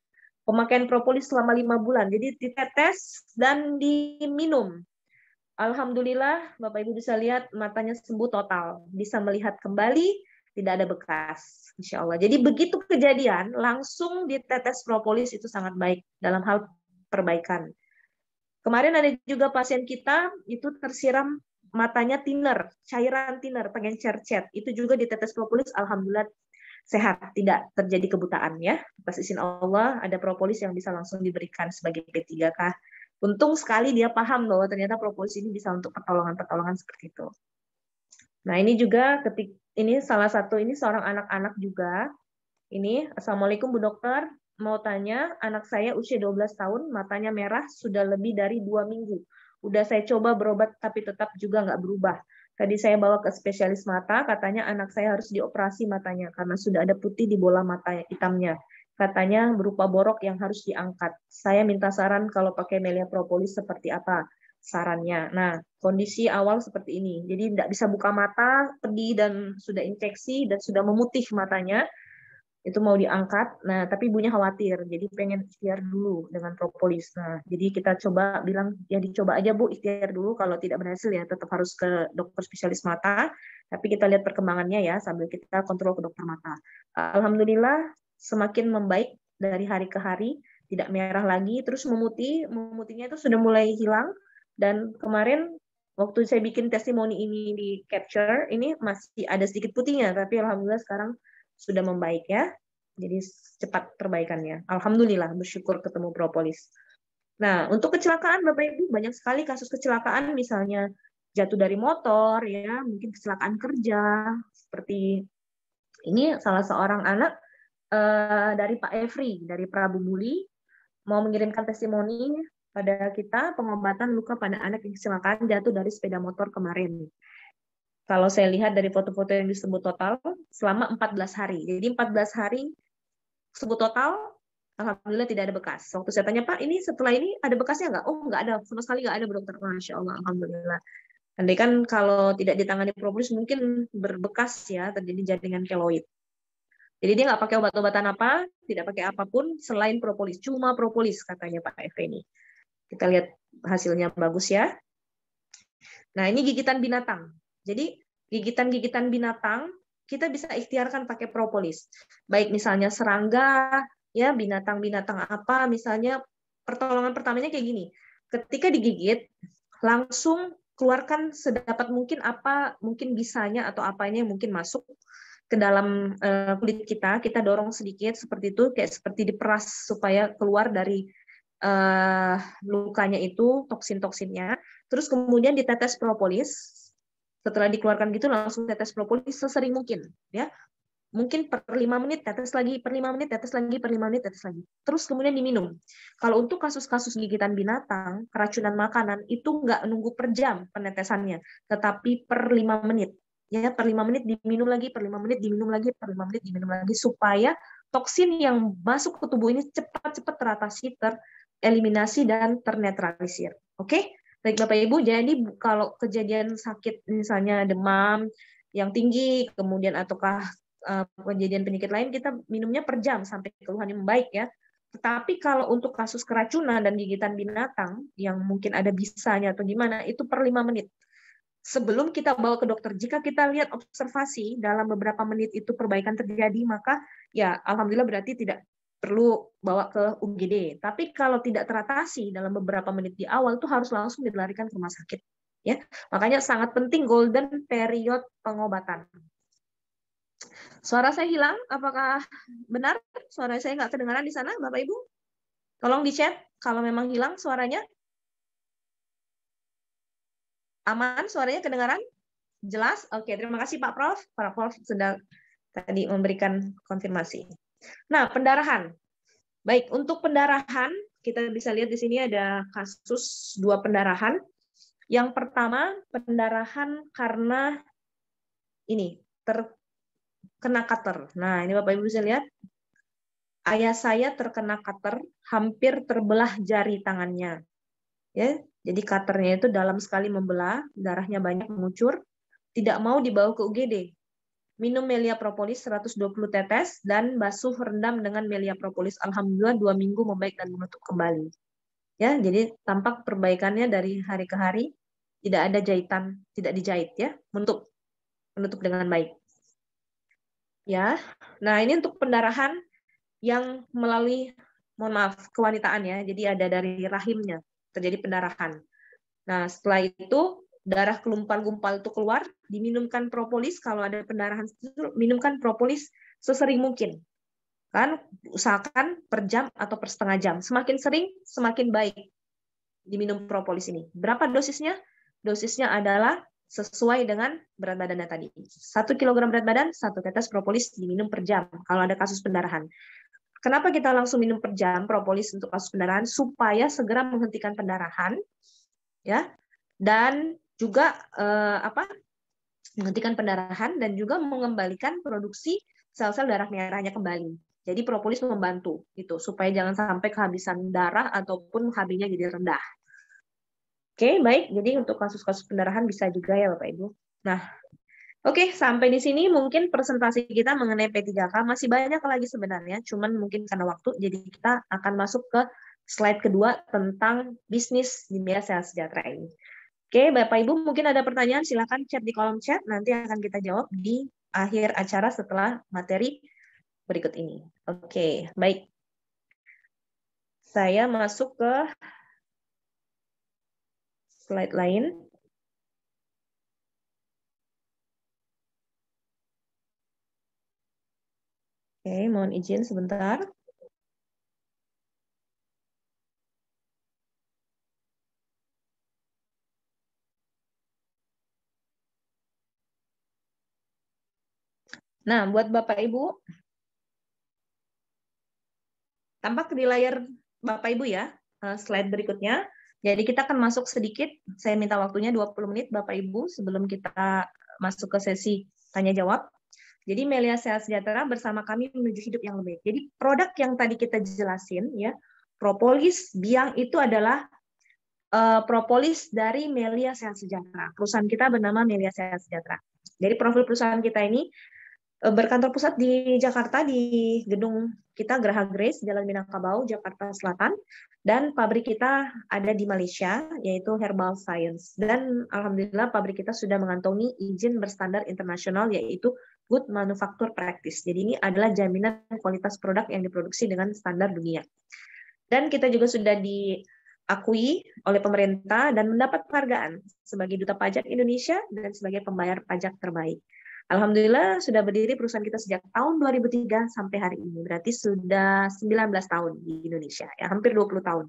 Speaker 1: pemakaian propolis selama lima bulan. Jadi ditetes dan diminum. Alhamdulillah, Bapak Ibu bisa lihat matanya sembuh total, bisa melihat kembali, tidak ada bekas, insya Allah. Jadi begitu kejadian, langsung ditetes propolis itu sangat baik dalam hal perbaikan. Kemarin ada juga pasien kita itu tersiram matanya thinner, cairan thinner, pengen cercet. Itu juga ditetes propolis, alhamdulillah sehat, tidak terjadi kebutaannya. Atas izin Allah, ada propolis yang bisa langsung diberikan sebagai P3K. Untung sekali dia paham bahwa ternyata propolis ini bisa untuk pertolongan-pertolongan seperti itu. Nah, ini juga ketik ini salah satu ini seorang anak-anak juga. Ini Assalamualaikum Bu Dokter, mau tanya, anak saya usia 12 tahun, matanya merah sudah lebih dari dua minggu. Udah saya coba berobat tapi tetap juga nggak berubah Tadi saya bawa ke spesialis mata, katanya anak saya harus dioperasi matanya karena sudah ada putih di bola mata hitamnya. Katanya berupa borok yang harus diangkat. Saya minta saran kalau pakai melia propolis seperti apa sarannya. Nah, kondisi awal seperti ini. Jadi tidak bisa buka mata, pedih dan sudah infeksi dan sudah memutih matanya itu mau diangkat. Nah, tapi ibunya khawatir, jadi pengen ikhtiar dulu dengan propolis. Nah, jadi kita coba bilang ya dicoba aja Bu ikhtiar dulu kalau tidak berhasil ya tetap harus ke dokter spesialis mata, tapi kita lihat perkembangannya ya sambil kita kontrol ke dokter mata. Alhamdulillah semakin membaik dari hari ke hari, tidak merah lagi, terus memutih, memutihnya itu sudah mulai hilang dan kemarin waktu saya bikin testimoni ini di capture ini masih ada sedikit putihnya tapi alhamdulillah sekarang sudah membaik ya. Jadi cepat perbaikannya. Alhamdulillah bersyukur ketemu propolis. Nah, untuk kecelakaan Bapak Ibu banyak sekali kasus kecelakaan misalnya jatuh dari motor ya, mungkin kecelakaan kerja seperti ini salah seorang anak uh, dari Pak Evri dari Prabu Muli mau mengirimkan testimoni pada kita pengobatan luka pada anak yang kecelakaan jatuh dari sepeda motor kemarin. Kalau saya lihat dari foto-foto yang disebut total selama 14 hari. Jadi 14 hari sebut total, alhamdulillah tidak ada bekas. Waktu saya tanya, Pak, ini setelah ini ada bekasnya nggak? Oh, nggak ada. Sama sekali nggak ada, bro. Dokter. Oh, Masya Allah, alhamdulillah. Andai kan kalau tidak ditangani propolis mungkin berbekas ya, terjadi jaringan keloid. Jadi dia nggak pakai obat-obatan apa, tidak pakai apapun selain propolis. Cuma propolis katanya Pak Effendi. Kita lihat hasilnya bagus ya. Nah ini gigitan binatang. Jadi gigitan-gigitan binatang kita bisa ikhtiarkan pakai propolis. Baik misalnya serangga, ya binatang-binatang apa, misalnya pertolongan pertamanya kayak gini. Ketika digigit, langsung keluarkan sedapat mungkin apa mungkin bisanya atau apanya yang mungkin masuk ke dalam eh, kulit kita, kita dorong sedikit seperti itu, kayak seperti diperas supaya keluar dari uh, lukanya itu toksin-toksinnya. Terus kemudian ditetes propolis setelah dikeluarkan gitu langsung tetes propolis sesering mungkin ya. Mungkin per lima menit tetes lagi, per lima menit tetes lagi, per lima menit tetes lagi. Terus kemudian diminum. Kalau untuk kasus-kasus gigitan binatang, keracunan makanan itu nggak nunggu per jam penetesannya, tetapi per lima menit ya per lima menit diminum lagi, per lima menit diminum lagi, per lima menit diminum lagi supaya toksin yang masuk ke tubuh ini cepat-cepat teratasi, tereliminasi dan ternetralisir. Oke? Okay? Baik Bapak Ibu, jadi kalau kejadian sakit misalnya demam yang tinggi, kemudian ataukah eh, kejadian penyakit lain, kita minumnya per jam sampai keluhannya membaik ya. Tetapi kalau untuk kasus keracunan dan gigitan binatang yang mungkin ada bisanya atau gimana, itu per lima menit. Sebelum kita bawa ke dokter, jika kita lihat observasi dalam beberapa menit itu perbaikan terjadi, maka ya alhamdulillah berarti tidak perlu bawa ke UGD. Tapi kalau tidak teratasi dalam beberapa menit di awal itu harus langsung dilarikan ke rumah sakit. Ya, makanya sangat penting golden period pengobatan. Suara saya hilang, apakah benar? Suara saya nggak kedengaran di sana, Bapak Ibu? Tolong di chat kalau memang hilang suaranya. Aman, suaranya kedengaran? Jelas? Oke, terima kasih Pak Prof. Pak Prof sedang tadi memberikan konfirmasi. Nah, pendarahan. Baik, untuk pendarahan, kita bisa lihat di sini ada kasus dua pendarahan. Yang pertama, pendarahan karena ini, terkena kater. Nah, ini Bapak-Ibu bisa lihat. Ayah saya terkena kater, hampir terbelah jari tangannya. Ya, jadi katernya itu dalam sekali membelah, darahnya banyak mengucur, tidak mau dibawa ke UGD minum melia propolis 120 tetes, dan basuh rendam dengan melia propolis. Alhamdulillah dua minggu membaik dan menutup kembali. Ya, jadi tampak perbaikannya dari hari ke hari, tidak ada jahitan, tidak dijahit ya, menutup, menutup dengan baik. Ya, nah ini untuk pendarahan yang melalui, mohon maaf, kewanitaan ya, jadi ada dari rahimnya terjadi pendarahan. Nah setelah itu darah kelumpal-gumpal itu keluar, diminumkan propolis kalau ada pendarahan minumkan propolis sesering mungkin. Kan usahakan per jam atau per setengah jam. Semakin sering semakin baik diminum propolis ini. Berapa dosisnya? Dosisnya adalah sesuai dengan berat badannya tadi. Satu kg berat badan, satu tetes propolis diminum per jam kalau ada kasus pendarahan. Kenapa kita langsung minum per jam propolis untuk kasus pendarahan supaya segera menghentikan pendarahan ya dan juga eh, apa menghentikan pendarahan dan juga mengembalikan produksi sel-sel darah merahnya kembali. Jadi propolis membantu itu supaya jangan sampai kehabisan darah ataupun hb jadi rendah. Oke, baik. Jadi untuk kasus-kasus pendarahan bisa juga ya Bapak Ibu. Nah, Oke, sampai di sini mungkin presentasi kita mengenai P3K masih banyak lagi sebenarnya, cuman mungkin karena waktu jadi kita akan masuk ke slide kedua tentang bisnis di media Sehat Sejahtera ini. Oke, Bapak Ibu mungkin ada pertanyaan silahkan chat di kolom chat, nanti akan kita jawab di akhir acara setelah materi berikut ini. Oke, baik. Saya masuk ke slide lain. Oke, mohon izin sebentar. Nah, buat Bapak Ibu, tampak di layar Bapak Ibu ya, eh, slide berikutnya. Jadi kita akan masuk sedikit, saya minta waktunya 20 menit Bapak Ibu sebelum kita masuk ke sesi tanya jawab. Jadi Melia Sehat Sejahtera bersama kami menuju hidup yang lebih Jadi produk yang tadi kita jelasin ya, propolis biang itu adalah uh, propolis dari Melia Sehat Sejahtera. Perusahaan kita bernama Melia Sehat Sejahtera. Jadi profil perusahaan kita ini Eh, berkantor pusat di Jakarta di gedung kita Geraha Grace Jalan Minangkabau Jakarta Selatan dan pabrik kita ada di Malaysia yaitu Herbal Science dan alhamdulillah pabrik kita sudah mengantongi izin berstandar internasional yaitu Good Manufacture Practice. Jadi ini adalah jaminan kualitas produk yang diproduksi dengan standar dunia. Dan kita juga sudah diakui oleh pemerintah dan mendapat penghargaan sebagai duta pajak Indonesia dan sebagai pembayar pajak terbaik. Alhamdulillah sudah berdiri perusahaan kita sejak tahun 2003 sampai hari ini. Berarti sudah 19 tahun di Indonesia, ya, hampir 20 tahun.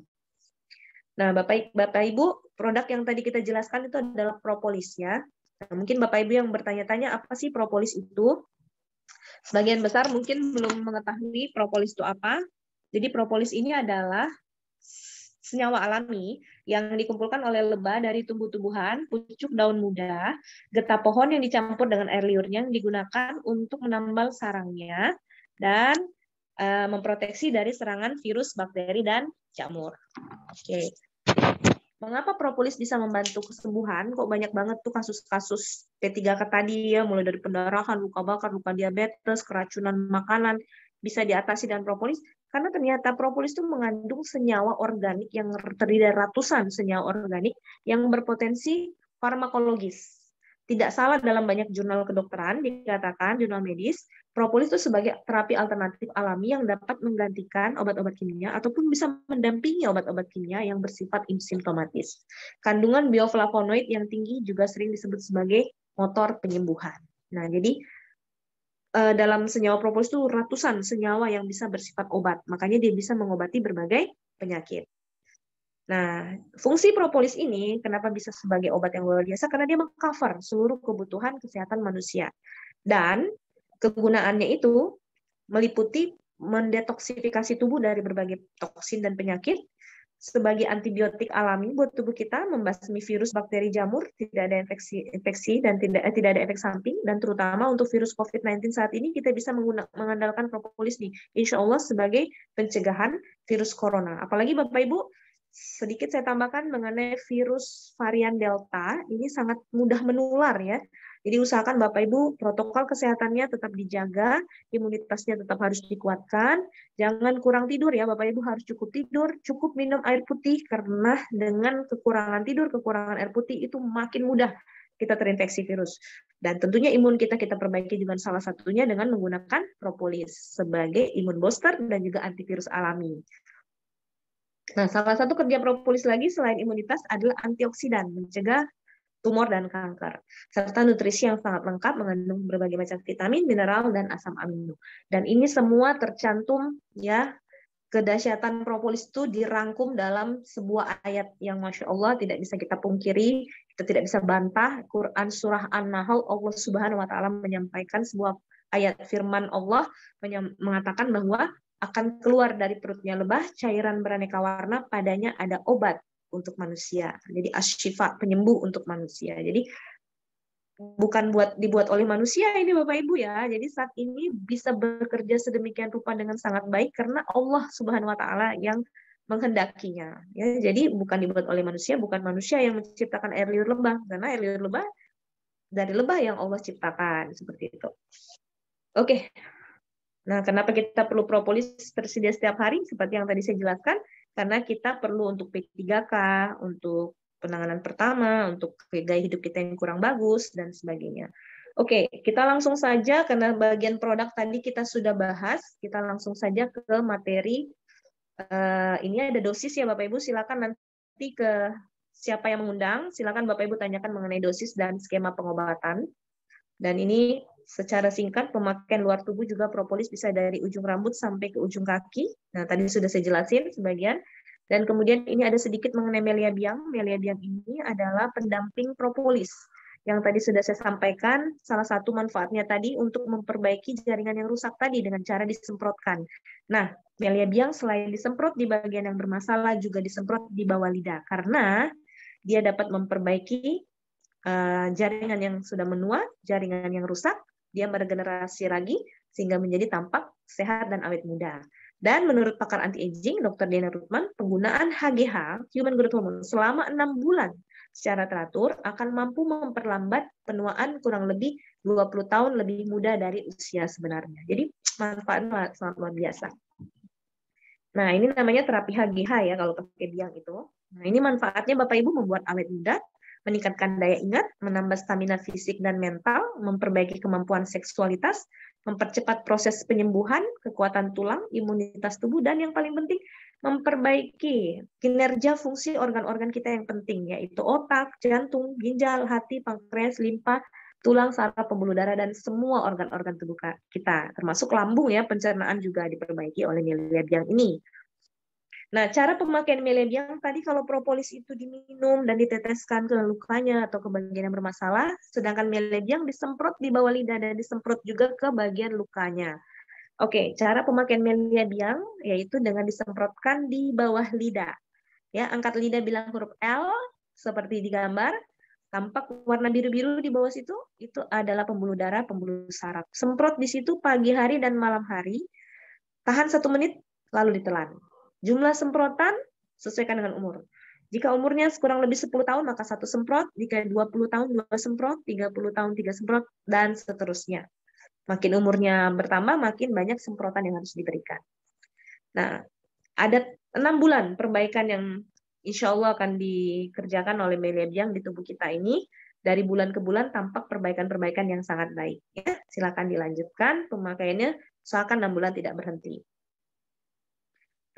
Speaker 1: Nah, Bapak Bapak Ibu, produk yang tadi kita jelaskan itu adalah propolisnya. Nah, mungkin Bapak Ibu yang bertanya-tanya apa sih propolis itu? Sebagian besar mungkin belum mengetahui propolis itu apa. Jadi propolis ini adalah senyawa alami yang dikumpulkan oleh lebah dari tumbuh-tumbuhan, pucuk daun muda, getah pohon yang dicampur dengan air liurnya yang digunakan untuk menambal sarangnya dan uh, memproteksi dari serangan virus, bakteri dan jamur. Oke. Okay. Mengapa propolis bisa membantu kesembuhan? Kok banyak banget tuh kasus-kasus P3K tadi ya, mulai dari pendarahan, luka bakar, luka diabetes, keracunan makanan, bisa diatasi dengan propolis karena ternyata propolis itu mengandung senyawa organik yang terdiri dari ratusan senyawa organik yang berpotensi farmakologis. Tidak salah dalam banyak jurnal kedokteran dikatakan jurnal medis, propolis itu sebagai terapi alternatif alami yang dapat menggantikan obat-obat kimia ataupun bisa mendampingi obat-obat kimia yang bersifat insimptomatis. Kandungan bioflavonoid yang tinggi juga sering disebut sebagai motor penyembuhan. Nah, jadi Eh, dalam senyawa propolis itu ratusan senyawa yang bisa bersifat obat. Makanya dia bisa mengobati berbagai penyakit. Nah, fungsi propolis ini kenapa bisa sebagai obat yang luar biasa? Karena dia mengcover seluruh kebutuhan kesehatan manusia. Dan kegunaannya itu meliputi mendetoksifikasi tubuh dari berbagai toksin dan penyakit, sebagai antibiotik alami buat tubuh kita membasmi virus, bakteri, jamur, tidak ada infeksi, infeksi dan tidak eh, tidak ada efek samping dan terutama untuk virus COVID-19 saat ini kita bisa menggunakan mengandalkan propolis nih, insya Allah sebagai pencegahan virus corona. Apalagi Bapak Ibu sedikit saya tambahkan mengenai virus varian Delta ini sangat mudah menular ya. Jadi usahakan Bapak Ibu protokol kesehatannya tetap dijaga, imunitasnya tetap harus dikuatkan. Jangan kurang tidur ya Bapak Ibu harus cukup tidur, cukup minum air putih karena dengan kekurangan tidur, kekurangan air putih itu makin mudah kita terinfeksi virus. Dan tentunya imun kita kita perbaiki dengan salah satunya dengan menggunakan propolis sebagai imun booster dan juga antivirus alami. Nah, salah satu kerja propolis lagi selain imunitas adalah antioksidan, mencegah tumor dan kanker, serta nutrisi yang sangat lengkap mengandung berbagai macam vitamin, mineral, dan asam amino. Dan ini semua tercantum ya kedahsyatan propolis itu dirangkum dalam sebuah ayat yang masya Allah tidak bisa kita pungkiri, kita tidak bisa bantah. Quran surah An-Nahl Allah Subhanahu Wa Taala menyampaikan sebuah ayat firman Allah mengatakan bahwa akan keluar dari perutnya lebah cairan beraneka warna padanya ada obat untuk manusia. Jadi asyifa penyembuh untuk manusia. Jadi bukan buat dibuat oleh manusia ini Bapak Ibu ya. Jadi saat ini bisa bekerja sedemikian rupa dengan sangat baik karena Allah Subhanahu wa taala yang menghendakinya. Ya, jadi bukan dibuat oleh manusia, bukan manusia yang menciptakan air liur lebah. karena air liur lebah dari lebah yang Allah ciptakan seperti itu. Oke. Nah, kenapa kita perlu propolis tersedia setiap hari seperti yang tadi saya jelaskan? karena kita perlu untuk P3K, untuk penanganan pertama, untuk gaya hidup kita yang kurang bagus, dan sebagainya. Oke, kita langsung saja karena bagian produk tadi kita sudah bahas, kita langsung saja ke materi. Uh, ini ada dosis ya Bapak Ibu, silakan nanti ke siapa yang mengundang, silakan Bapak Ibu tanyakan mengenai dosis dan skema pengobatan. Dan ini Secara singkat, pemakaian luar tubuh juga propolis bisa dari ujung rambut sampai ke ujung kaki. Nah, tadi sudah saya jelasin sebagian. Dan kemudian ini ada sedikit mengenai melia biang. Melia biang ini adalah pendamping propolis yang tadi sudah saya sampaikan, salah satu manfaatnya tadi untuk memperbaiki jaringan yang rusak tadi dengan cara disemprotkan. Nah, melia biang selain disemprot di bagian yang bermasalah juga disemprot di bawah lidah karena dia dapat memperbaiki eh, jaringan yang sudah menua, jaringan yang rusak, dia meregenerasi lagi sehingga menjadi tampak sehat dan awet muda. Dan menurut pakar anti-aging, Dr. Diana Rutman, penggunaan HGH, Human Growth Hormone, selama enam bulan secara teratur akan mampu memperlambat penuaan kurang lebih 20 tahun lebih muda dari usia sebenarnya. Jadi manfaatnya sangat luar biasa. Nah, ini namanya terapi HGH ya kalau pakai biang itu. Nah, ini manfaatnya Bapak Ibu membuat awet muda, meningkatkan daya ingat, menambah stamina fisik dan mental, memperbaiki kemampuan seksualitas, mempercepat proses penyembuhan, kekuatan tulang, imunitas tubuh, dan yang paling penting, memperbaiki kinerja fungsi organ-organ kita yang penting, yaitu otak, jantung, ginjal, hati, pankreas, limpa, tulang, saraf, pembuluh darah, dan semua organ-organ tubuh kita, termasuk lambung ya, pencernaan juga diperbaiki oleh nilai yang ini. Nah, cara pemakaian melebiang tadi kalau propolis itu diminum dan diteteskan ke lukanya atau ke bagian yang bermasalah, sedangkan melebiang disemprot di bawah lidah dan disemprot juga ke bagian lukanya. Oke, cara pemakaian melebiang yaitu dengan disemprotkan di bawah lidah. Ya, angkat lidah bilang huruf L seperti di gambar. Tampak warna biru-biru di bawah situ, itu adalah pembuluh darah, pembuluh saraf. Semprot di situ pagi hari dan malam hari. Tahan satu menit, lalu ditelan. Jumlah semprotan sesuaikan dengan umur. Jika umurnya kurang lebih 10 tahun, maka satu semprot. Jika 20 tahun, dua semprot. 30 tahun, tiga semprot, dan seterusnya. Makin umurnya bertambah, makin banyak semprotan yang harus diberikan. Nah, ada enam bulan perbaikan yang insya Allah akan dikerjakan oleh yang di tubuh kita ini. Dari bulan ke bulan tampak perbaikan-perbaikan yang sangat baik. Ya, silakan dilanjutkan pemakaiannya seakan enam bulan tidak berhenti.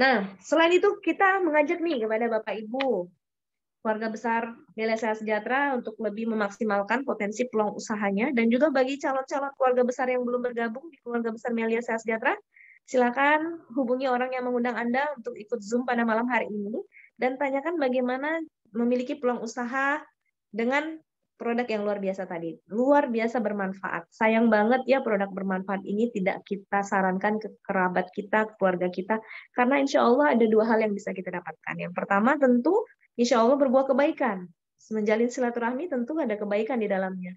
Speaker 1: Nah, selain itu kita mengajak nih kepada Bapak Ibu keluarga besar Nilai Sehat Sejahtera untuk lebih memaksimalkan potensi peluang usahanya dan juga bagi calon-calon keluarga besar yang belum bergabung di keluarga besar Melia Sehat Sejahtera, silakan hubungi orang yang mengundang Anda untuk ikut Zoom pada malam hari ini dan tanyakan bagaimana memiliki peluang usaha dengan produk yang luar biasa tadi. Luar biasa bermanfaat. Sayang banget ya produk bermanfaat ini tidak kita sarankan ke kerabat kita, keluarga kita, karena insya Allah ada dua hal yang bisa kita dapatkan. Yang pertama tentu insya Allah berbuah kebaikan. Menjalin silaturahmi tentu ada kebaikan di dalamnya.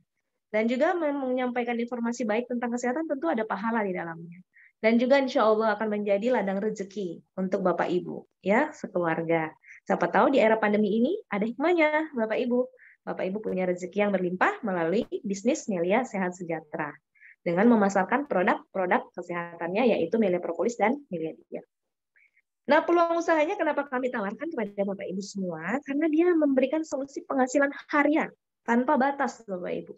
Speaker 1: Dan juga menyampaikan informasi baik tentang kesehatan tentu ada pahala di dalamnya. Dan juga insya Allah akan menjadi ladang rezeki untuk Bapak Ibu, ya, sekeluarga. Siapa tahu di era pandemi ini ada hikmahnya, Bapak Ibu Bapak Ibu punya rezeki yang berlimpah melalui bisnis Melia Sehat Sejahtera dengan memasarkan produk-produk kesehatannya yaitu Melia Propolis dan Melia Dia. Nah, peluang usahanya kenapa kami tawarkan kepada Bapak Ibu semua? Karena dia memberikan solusi penghasilan harian tanpa batas, Bapak Ibu.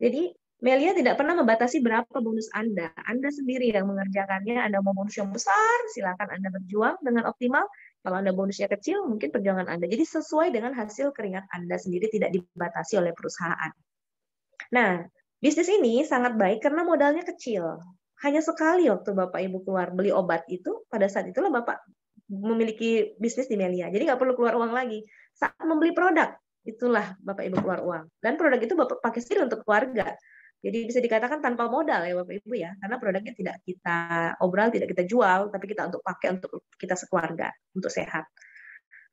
Speaker 1: Jadi, Melia tidak pernah membatasi berapa bonus Anda. Anda sendiri yang mengerjakannya, Anda mau bonus yang besar, silakan Anda berjuang dengan optimal. Kalau Anda bonusnya kecil, mungkin perjuangan Anda. Jadi sesuai dengan hasil keringat Anda sendiri tidak dibatasi oleh perusahaan. Nah, bisnis ini sangat baik karena modalnya kecil. Hanya sekali waktu Bapak Ibu keluar beli obat itu, pada saat itulah Bapak memiliki bisnis di Melia. Jadi nggak perlu keluar uang lagi. Saat membeli produk, itulah Bapak Ibu keluar uang. Dan produk itu Bapak pakai sendiri untuk keluarga. Jadi bisa dikatakan tanpa modal ya Bapak Ibu ya, karena produknya tidak kita obral, tidak kita jual, tapi kita untuk pakai untuk kita sekeluarga, untuk sehat.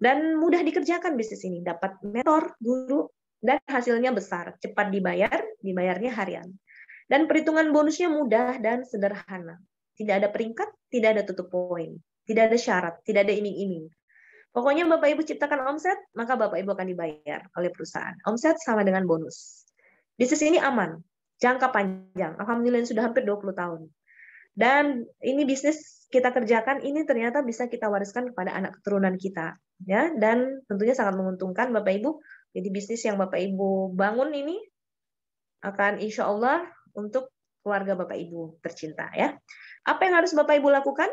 Speaker 1: Dan mudah dikerjakan bisnis ini, dapat mentor, guru, dan hasilnya besar, cepat dibayar, dibayarnya harian. Dan perhitungan bonusnya mudah dan sederhana. Tidak ada peringkat, tidak ada tutup poin, tidak ada syarat, tidak ada iming-iming. Pokoknya Bapak Ibu ciptakan omset, maka Bapak Ibu akan dibayar oleh perusahaan. Omset sama dengan bonus. Bisnis ini aman, jangka panjang. Alhamdulillah ini sudah hampir 20 tahun. Dan ini bisnis kita kerjakan ini ternyata bisa kita wariskan kepada anak keturunan kita ya dan tentunya sangat menguntungkan Bapak Ibu. Jadi bisnis yang Bapak Ibu bangun ini akan insya Allah untuk keluarga Bapak Ibu tercinta ya. Apa yang harus Bapak Ibu lakukan?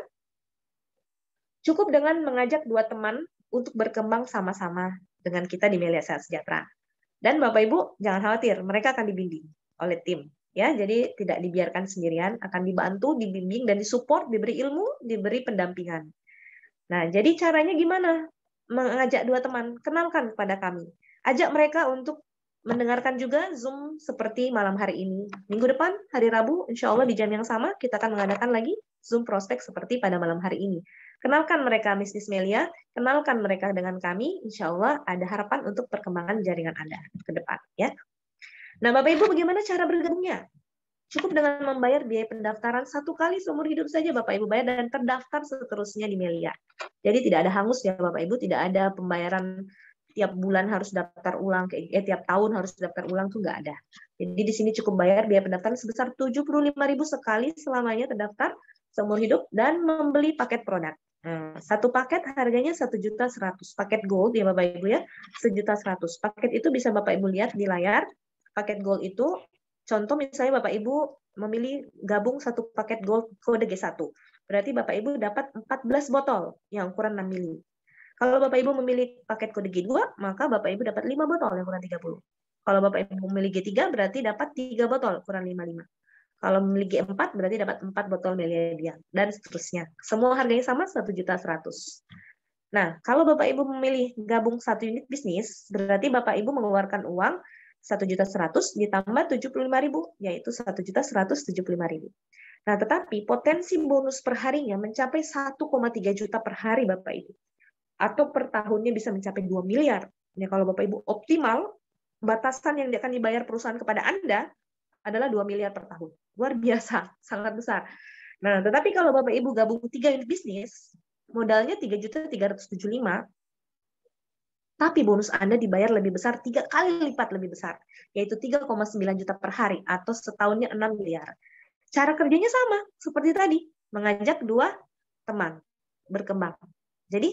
Speaker 1: Cukup dengan mengajak dua teman untuk berkembang sama-sama dengan kita di Melia Sehat Sejahtera. Dan Bapak Ibu jangan khawatir, mereka akan dibimbing oleh tim ya jadi tidak dibiarkan sendirian akan dibantu dibimbing dan disupport diberi ilmu diberi pendampingan nah jadi caranya gimana mengajak dua teman kenalkan kepada kami ajak mereka untuk mendengarkan juga zoom seperti malam hari ini minggu depan hari Rabu insya Allah di jam yang sama kita akan mengadakan lagi zoom prospek seperti pada malam hari ini kenalkan mereka Miss Melia kenalkan mereka dengan kami insya Allah ada harapan untuk perkembangan jaringan anda ke depan ya Nah, Bapak Ibu bagaimana cara bergabungnya? Cukup dengan membayar biaya pendaftaran satu kali seumur hidup saja Bapak Ibu bayar dan terdaftar seterusnya di Melia. Jadi tidak ada hangus ya Bapak Ibu, tidak ada pembayaran tiap bulan harus daftar ulang, eh, tiap tahun harus daftar ulang tuh nggak ada. Jadi di sini cukup bayar biaya pendaftaran sebesar 75.000 sekali selamanya terdaftar seumur hidup dan membeli paket produk. Nah, satu paket harganya satu juta seratus paket gold ya Bapak Ibu ya sejuta seratus paket itu bisa Bapak Ibu lihat di layar paket gold itu contoh misalnya Bapak Ibu memilih gabung satu paket gold kode G1. Berarti Bapak Ibu dapat 14 botol yang ukuran 6 mili. Kalau Bapak Ibu memilih paket kode G2, maka Bapak Ibu dapat 5 botol yang ukuran 30. Kalau Bapak Ibu memilih G3 berarti dapat 3 botol ukuran 55. Kalau memilih G4 berarti dapat 4 botol miliar dan seterusnya. Semua harganya sama 1 juta 100. Nah, kalau Bapak Ibu memilih gabung satu unit bisnis, berarti Bapak Ibu mengeluarkan uang satu juta seratus ditambah tujuh puluh lima ribu yaitu satu juta seratus tujuh puluh lima ribu. Nah, tetapi potensi bonus per harinya mencapai satu tiga juta per hari, Bapak Ibu. Atau per tahunnya bisa mencapai dua miliar. Ya, kalau Bapak Ibu optimal, batasan yang akan dibayar perusahaan kepada Anda adalah dua miliar per tahun. Luar biasa, sangat besar. Nah, tetapi kalau Bapak Ibu gabung tiga unit bisnis, modalnya tiga tiga juta ratus tujuh lima tapi bonus Anda dibayar lebih besar tiga kali lipat lebih besar, yaitu 3,9 juta per hari atau setahunnya 6 miliar. Cara kerjanya sama seperti tadi, mengajak dua teman berkembang. Jadi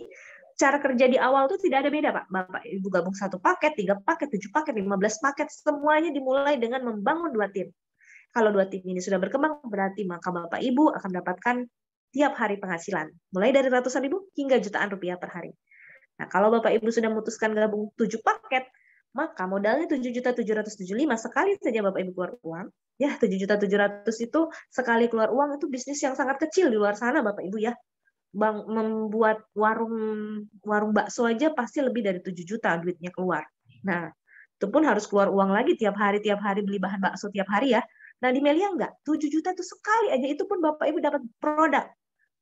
Speaker 1: cara kerja di awal itu tidak ada beda, Pak. Bapak Ibu gabung satu paket, tiga paket, tujuh paket, lima belas paket, semuanya dimulai dengan membangun dua tim. Kalau dua tim ini sudah berkembang, berarti maka Bapak Ibu akan mendapatkan tiap hari penghasilan, mulai dari ratusan ribu hingga jutaan rupiah per hari. Nah, kalau Bapak Ibu sudah memutuskan gabung 7 paket, maka modalnya 7.775 sekali saja Bapak Ibu keluar uang. Ya, 7.700 itu sekali keluar uang itu bisnis yang sangat kecil di luar sana Bapak Ibu ya. Bang membuat warung warung bakso aja pasti lebih dari 7 juta duitnya keluar. Nah, itu pun harus keluar uang lagi tiap hari tiap hari beli bahan bakso tiap hari ya. Nah, di Melia enggak, 7 juta itu sekali aja itu pun Bapak Ibu dapat produk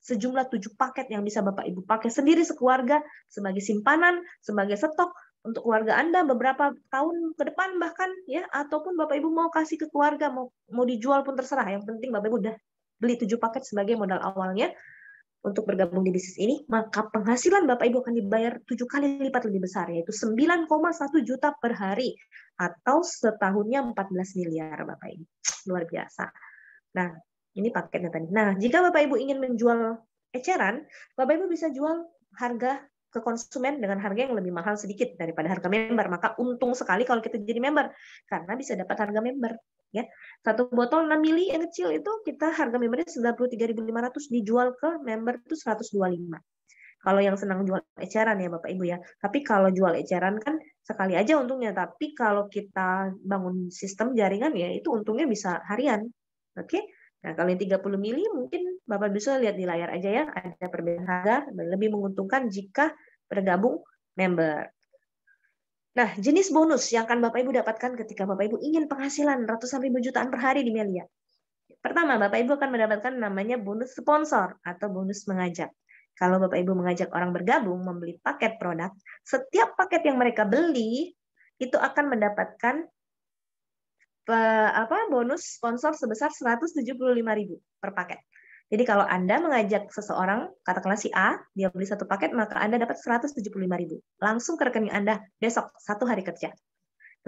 Speaker 1: sejumlah tujuh paket yang bisa Bapak Ibu pakai sendiri sekeluarga sebagai simpanan, sebagai stok untuk keluarga Anda beberapa tahun ke depan bahkan ya ataupun Bapak Ibu mau kasih ke keluarga mau mau dijual pun terserah yang penting Bapak Ibu udah beli tujuh paket sebagai modal awalnya untuk bergabung di bisnis ini maka penghasilan Bapak Ibu akan dibayar tujuh kali lipat lebih besar yaitu 9,1 juta per hari atau setahunnya 14 miliar Bapak Ibu luar biasa. Nah, ini paketnya tadi. Nah, jika Bapak Ibu ingin menjual eceran, Bapak Ibu bisa jual harga ke konsumen dengan harga yang lebih mahal sedikit daripada harga member. Maka untung sekali kalau kita jadi member karena bisa dapat harga member ya. Satu botol 6 mili yang kecil itu kita harga membernya 93.500 dijual ke member itu 125. Kalau yang senang jual eceran ya Bapak Ibu ya. Tapi kalau jual eceran kan sekali aja untungnya, tapi kalau kita bangun sistem jaringan ya itu untungnya bisa harian. Oke. Okay? Nah, kalau yang 30 mili mungkin Bapak bisa lihat di layar aja ya, ada perbedaan harga dan lebih menguntungkan jika bergabung member. Nah, jenis bonus yang akan Bapak Ibu dapatkan ketika Bapak Ibu ingin penghasilan ratusan ribu jutaan per hari di Melia. Pertama, Bapak Ibu akan mendapatkan namanya bonus sponsor atau bonus mengajak. Kalau Bapak Ibu mengajak orang bergabung membeli paket produk, setiap paket yang mereka beli itu akan mendapatkan Eh, apa bonus sponsor sebesar 175.000 per paket. Jadi kalau Anda mengajak seseorang, katakanlah si A, dia beli satu paket, maka Anda dapat 175.000 langsung ke rekening Anda besok satu hari kerja.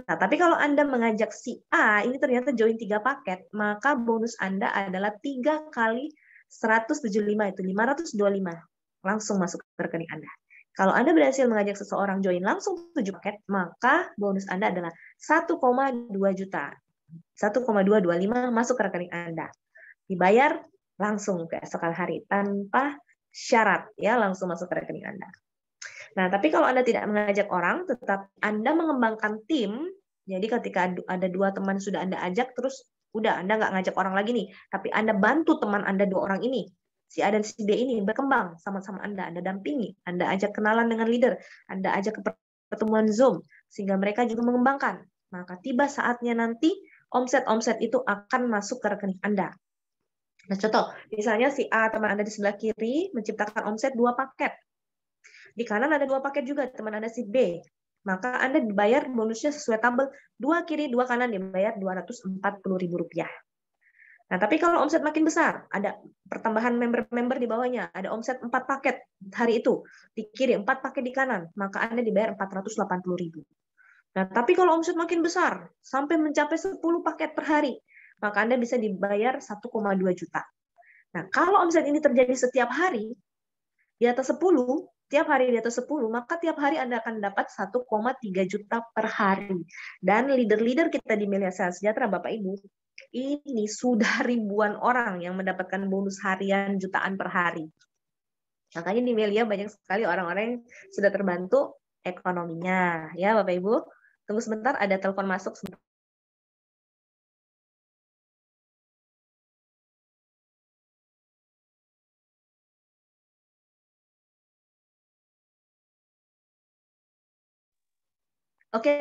Speaker 1: Nah, tapi kalau Anda mengajak si A, ini ternyata join tiga paket, maka bonus Anda adalah tiga kali 175 itu 525 langsung masuk ke rekening Anda. Kalau Anda berhasil mengajak seseorang join langsung tujuh paket, maka bonus Anda adalah 1,2 juta. 1,225 masuk ke rekening Anda. Dibayar langsung ke keesokan hari tanpa syarat ya langsung masuk ke rekening Anda. Nah, tapi kalau Anda tidak mengajak orang, tetap Anda mengembangkan tim. Jadi ketika ada dua teman sudah Anda ajak, terus udah Anda nggak ngajak orang lagi nih, tapi Anda bantu teman Anda dua orang ini, si A dan si B ini berkembang sama-sama Anda, Anda dampingi, Anda ajak kenalan dengan leader, Anda ajak ke pertemuan Zoom, sehingga mereka juga mengembangkan. Maka tiba saatnya nanti omset-omset itu akan masuk ke rekening Anda. Nah, contoh, misalnya si A teman Anda di sebelah kiri menciptakan omset dua paket. Di kanan ada dua paket juga teman Anda si B. Maka Anda dibayar bonusnya sesuai tabel dua kiri dua kanan dibayar Rp240.000. Nah, tapi kalau omset makin besar, ada pertambahan member-member di bawahnya, ada omset 4 paket hari itu, di kiri 4 paket di kanan, maka Anda dibayar 480.000. Nah, tapi kalau omset makin besar, sampai mencapai 10 paket per hari, maka Anda bisa dibayar 1,2 juta. Nah, kalau omset ini terjadi setiap hari, di atas 10, tiap hari di atas 10, maka tiap hari Anda akan dapat 1,3 juta per hari. Dan leader-leader kita di Milia Sehat Sejahtera, Bapak Ibu, ini sudah ribuan orang yang mendapatkan bonus harian jutaan per hari. Makanya di Melia banyak sekali orang-orang yang sudah terbantu ekonominya, ya Bapak Ibu. Tunggu sebentar, ada telepon masuk. Oke,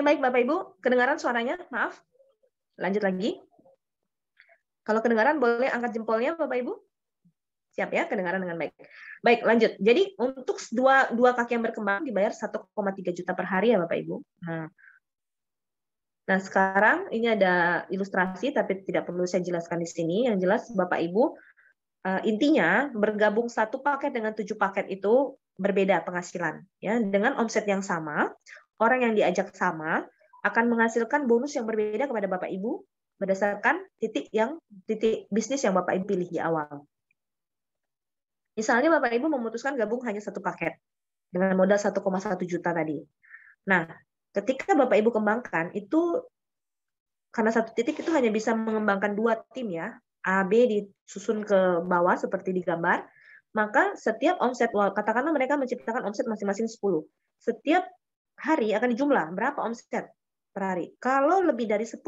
Speaker 1: baik Bapak Ibu, kedengaran suaranya? Maaf. Lanjut lagi. Kalau kedengaran boleh angkat jempolnya Bapak Ibu? Siap ya, kedengaran dengan baik. Baik, lanjut. Jadi untuk dua, dua kaki yang berkembang dibayar 1,3 juta per hari ya Bapak Ibu. Nah, Nah, sekarang ini ada ilustrasi tapi tidak perlu saya jelaskan di sini. Yang jelas Bapak Ibu eh, intinya bergabung satu paket dengan tujuh paket itu berbeda penghasilan ya dengan omset yang sama orang yang diajak sama akan menghasilkan bonus yang berbeda kepada Bapak Ibu berdasarkan titik yang titik bisnis yang Bapak Ibu pilih di awal. Misalnya Bapak Ibu memutuskan gabung hanya satu paket dengan modal 1,1 juta tadi. Nah, Ketika Bapak Ibu kembangkan itu karena satu titik itu hanya bisa mengembangkan dua tim ya. A B disusun ke bawah seperti di gambar, maka setiap omset katakanlah mereka menciptakan omset masing-masing 10. Setiap hari akan dijumlah berapa omset per hari. Kalau lebih dari 10,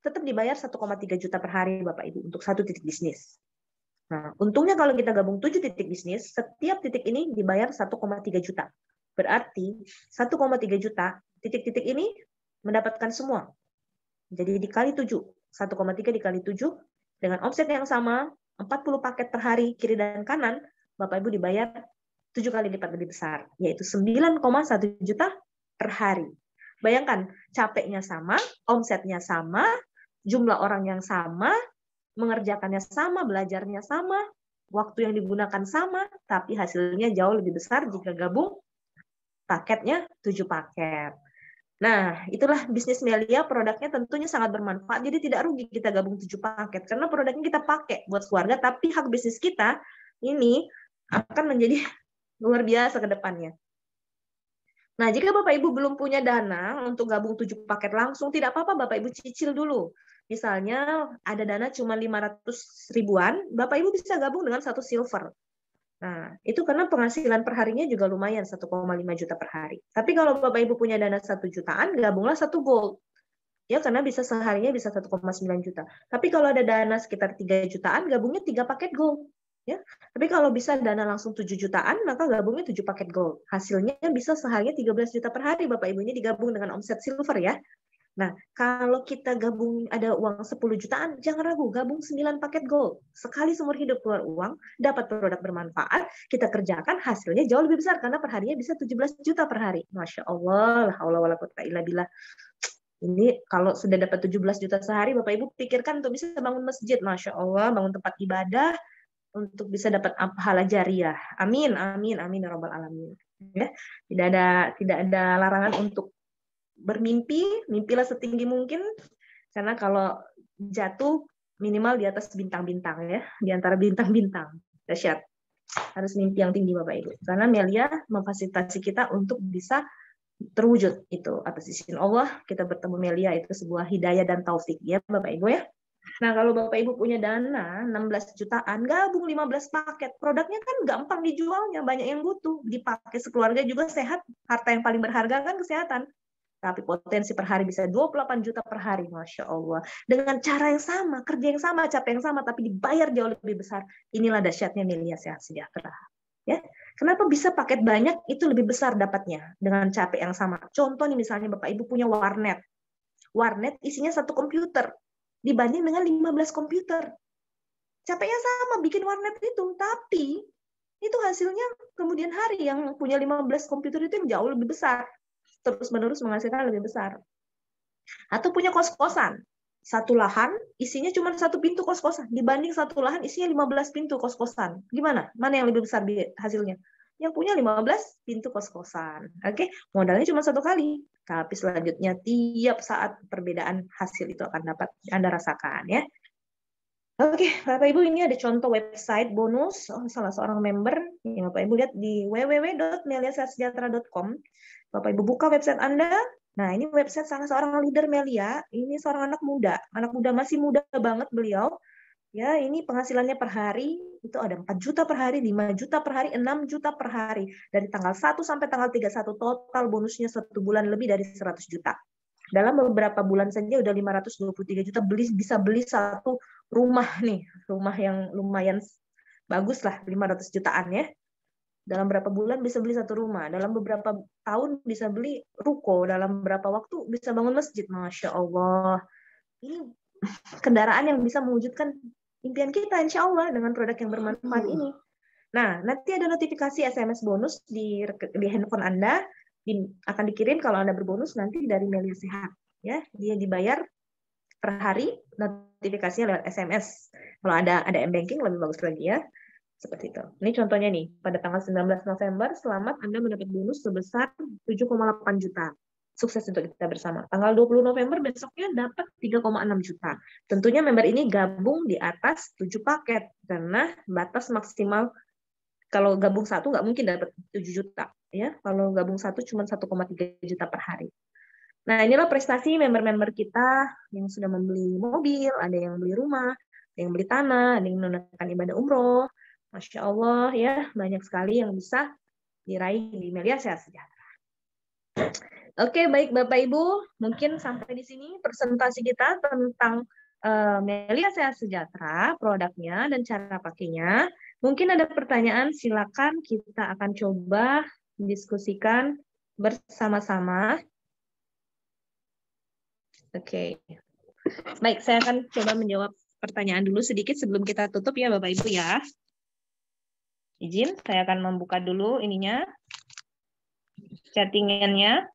Speaker 1: tetap dibayar 1,3 juta per hari Bapak Ibu untuk satu titik bisnis. Nah, untungnya kalau kita gabung tujuh titik bisnis, setiap titik ini dibayar 1,3 juta. Berarti 1,3 juta titik-titik ini mendapatkan semua. Jadi dikali 7, 1,3 dikali 7 dengan omset yang sama, 40 paket per hari kiri dan kanan, Bapak Ibu dibayar 7 kali lipat lebih besar, yaitu 9,1 juta per hari. Bayangkan, capeknya sama, omsetnya sama, jumlah orang yang sama, mengerjakannya sama, belajarnya sama, waktu yang digunakan sama, tapi hasilnya jauh lebih besar jika gabung paketnya 7 paket. Nah, itulah bisnis Melia produknya tentunya sangat bermanfaat. Jadi tidak rugi kita gabung tujuh paket karena produknya kita pakai buat keluarga tapi hak bisnis kita ini akan menjadi luar biasa ke depannya. Nah, jika Bapak Ibu belum punya dana untuk gabung tujuh paket langsung, tidak apa-apa Bapak Ibu cicil dulu. Misalnya ada dana cuma 500 ribuan, Bapak Ibu bisa gabung dengan satu silver. Nah, itu karena penghasilan perharinya juga lumayan 1,5 juta per hari. Tapi kalau Bapak Ibu punya dana 1 jutaan, gabunglah satu gold. Ya, karena bisa seharinya bisa 1,9 juta. Tapi kalau ada dana sekitar 3 jutaan, gabungnya 3 paket gold. Ya. Tapi kalau bisa dana langsung 7 jutaan, maka gabungnya 7 paket gold. Hasilnya bisa seharinya 13 juta per hari Bapak Ibu ini digabung dengan omset silver ya. Nah, kalau kita gabung ada uang 10 jutaan, jangan ragu, gabung 9 paket gold. Sekali seumur hidup keluar uang, dapat produk bermanfaat, kita kerjakan, hasilnya jauh lebih besar karena perharinya bisa 17 juta per hari. Masya Allah, Allah wala kota illa Ini kalau sudah dapat 17 juta sehari, Bapak Ibu pikirkan untuk bisa bangun masjid, Masya Allah, bangun tempat ibadah, untuk bisa dapat pahala jariah. Amin, amin, amin, ya robbal alamin. Ya, tidak ada tidak ada larangan untuk bermimpi, mimpilah setinggi mungkin, karena kalau jatuh minimal di atas bintang-bintang ya, di antara bintang-bintang. Dasyat. Harus mimpi yang tinggi Bapak Ibu. Karena Melia memfasilitasi kita untuk bisa terwujud itu atas izin Allah kita bertemu Melia itu sebuah hidayah dan taufik ya Bapak Ibu ya. Nah kalau Bapak Ibu punya dana 16 jutaan gabung 15 paket produknya kan gampang dijualnya banyak yang butuh dipakai sekeluarga juga sehat harta yang paling berharga kan kesehatan tapi potensi per hari bisa 28 juta per hari, masya Allah. Dengan cara yang sama, kerja yang sama, capek yang sama, tapi dibayar jauh lebih besar. Inilah dahsyatnya milia sejahtera. Ya, kenapa bisa paket banyak itu lebih besar dapatnya dengan capek yang sama? Contoh nih misalnya Bapak Ibu punya warnet. Warnet isinya satu komputer dibanding dengan 15 komputer. Capeknya sama bikin warnet itu, tapi itu hasilnya kemudian hari yang punya 15 komputer itu yang jauh lebih besar terus-menerus menghasilkan lebih besar. Atau punya kos-kosan, satu lahan isinya cuma satu pintu kos-kosan dibanding satu lahan isinya 15 pintu kos-kosan. Gimana? Mana yang lebih besar hasilnya? Yang punya 15 pintu kos-kosan. Oke, okay? modalnya cuma satu kali, tapi selanjutnya tiap saat perbedaan hasil itu akan dapat Anda rasakan ya. Oke, okay, Bapak Ibu ini ada contoh website bonus oh, salah seorang member Ini ya, Bapak Ibu lihat di www.meliasejahtera.com. Bapak Ibu buka website Anda. Nah, ini website salah seorang leader Melia. Ini seorang anak muda. Anak muda masih muda banget beliau. Ya, ini penghasilannya per hari itu ada 4 juta per hari, 5 juta per hari, 6 juta per hari. Dari tanggal 1 sampai tanggal 31 total bonusnya satu bulan lebih dari 100 juta dalam beberapa bulan saja udah 523 juta beli bisa beli satu rumah nih, rumah yang lumayan bagus lah 500 jutaan ya. Dalam berapa bulan bisa beli satu rumah, dalam beberapa tahun bisa beli ruko, dalam berapa waktu bisa bangun masjid. Masya Allah. Ini kendaraan yang bisa mewujudkan impian kita insya Allah dengan produk yang bermanfaat ini. Nah, nanti ada notifikasi SMS bonus di, di handphone Anda di, akan dikirim kalau Anda berbonus nanti dari Melia Sehat ya. Dia dibayar per hari notifikasinya lewat SMS. Kalau ada ada m-banking lebih bagus lagi ya. Seperti itu. Ini contohnya nih, pada tanggal 19 November, selamat Anda mendapat bonus sebesar 7,8 juta. Sukses untuk kita bersama. Tanggal 20 November besoknya dapat 3,6 juta. Tentunya member ini gabung di atas 7 paket, karena batas maksimal kalau gabung satu nggak mungkin dapat 7 juta ya kalau gabung satu cuma 1,3 juta per hari Nah, inilah prestasi member-member kita yang sudah membeli mobil, ada yang beli rumah, ada yang beli tanah, ada yang menunaikan ibadah umroh. Masya Allah, ya, banyak sekali yang bisa diraih di Melia Sehat Sejahtera. Oke, baik Bapak Ibu, mungkin sampai di sini presentasi kita tentang uh, eh, Melia Sehat Sejahtera, produknya dan cara pakainya. Mungkin ada pertanyaan, silakan kita akan coba diskusikan bersama-sama Oke. Okay. Baik, saya akan coba menjawab pertanyaan dulu sedikit sebelum kita tutup ya Bapak Ibu ya. Izin, saya akan membuka dulu ininya, chattingannya.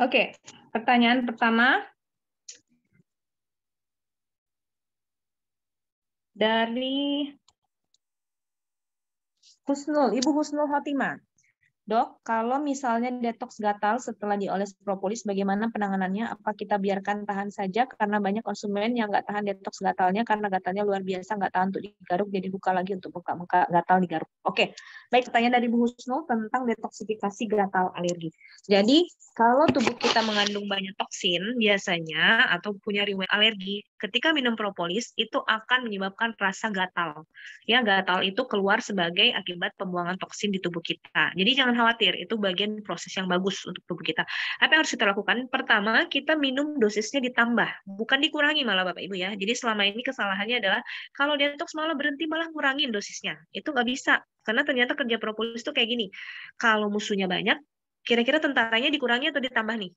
Speaker 1: Oke, pertanyaan pertama dari Husnul, Ibu Husnul Hotiman. Dok, kalau misalnya detox gatal setelah dioles propolis, bagaimana penanganannya? Apa kita biarkan tahan saja? Karena banyak konsumen yang nggak tahan detox gatalnya karena gatalnya luar biasa, nggak tahan untuk digaruk, jadi buka lagi untuk buka muka gatal digaruk. Oke, baik pertanyaan dari Bu Husnul tentang detoksifikasi gatal alergi. Jadi, kalau tubuh kita mengandung banyak toksin biasanya atau punya riwayat alergi, ketika minum propolis itu akan menyebabkan rasa gatal. Ya, gatal itu keluar sebagai akibat pembuangan toksin di tubuh kita. Jadi jangan khawatir, itu bagian proses yang bagus untuk tubuh kita. Apa yang harus kita lakukan? Pertama, kita minum dosisnya ditambah, bukan dikurangi malah Bapak Ibu ya. Jadi selama ini kesalahannya adalah kalau detox malah berhenti malah ngurangin dosisnya. Itu nggak bisa. Karena ternyata kerja propolis itu kayak gini. Kalau musuhnya banyak, kira-kira tentaranya dikurangi atau ditambah nih?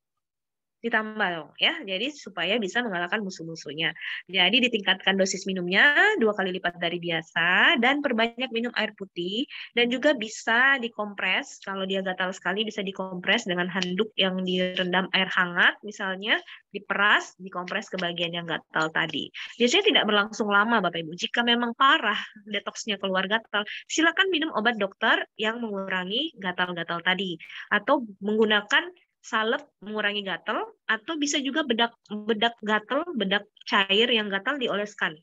Speaker 1: ditambah dong ya jadi supaya bisa mengalahkan musuh-musuhnya jadi ditingkatkan dosis minumnya dua kali lipat dari biasa dan perbanyak minum air putih dan juga bisa dikompres kalau dia gatal sekali bisa dikompres dengan handuk yang direndam air hangat misalnya diperas dikompres ke bagian yang gatal tadi biasanya tidak berlangsung lama bapak ibu jika memang parah detoksnya keluar gatal silakan minum obat dokter yang mengurangi gatal-gatal tadi atau menggunakan salep mengurangi gatal atau bisa juga bedak bedak gatal bedak cair yang gatal dioleskan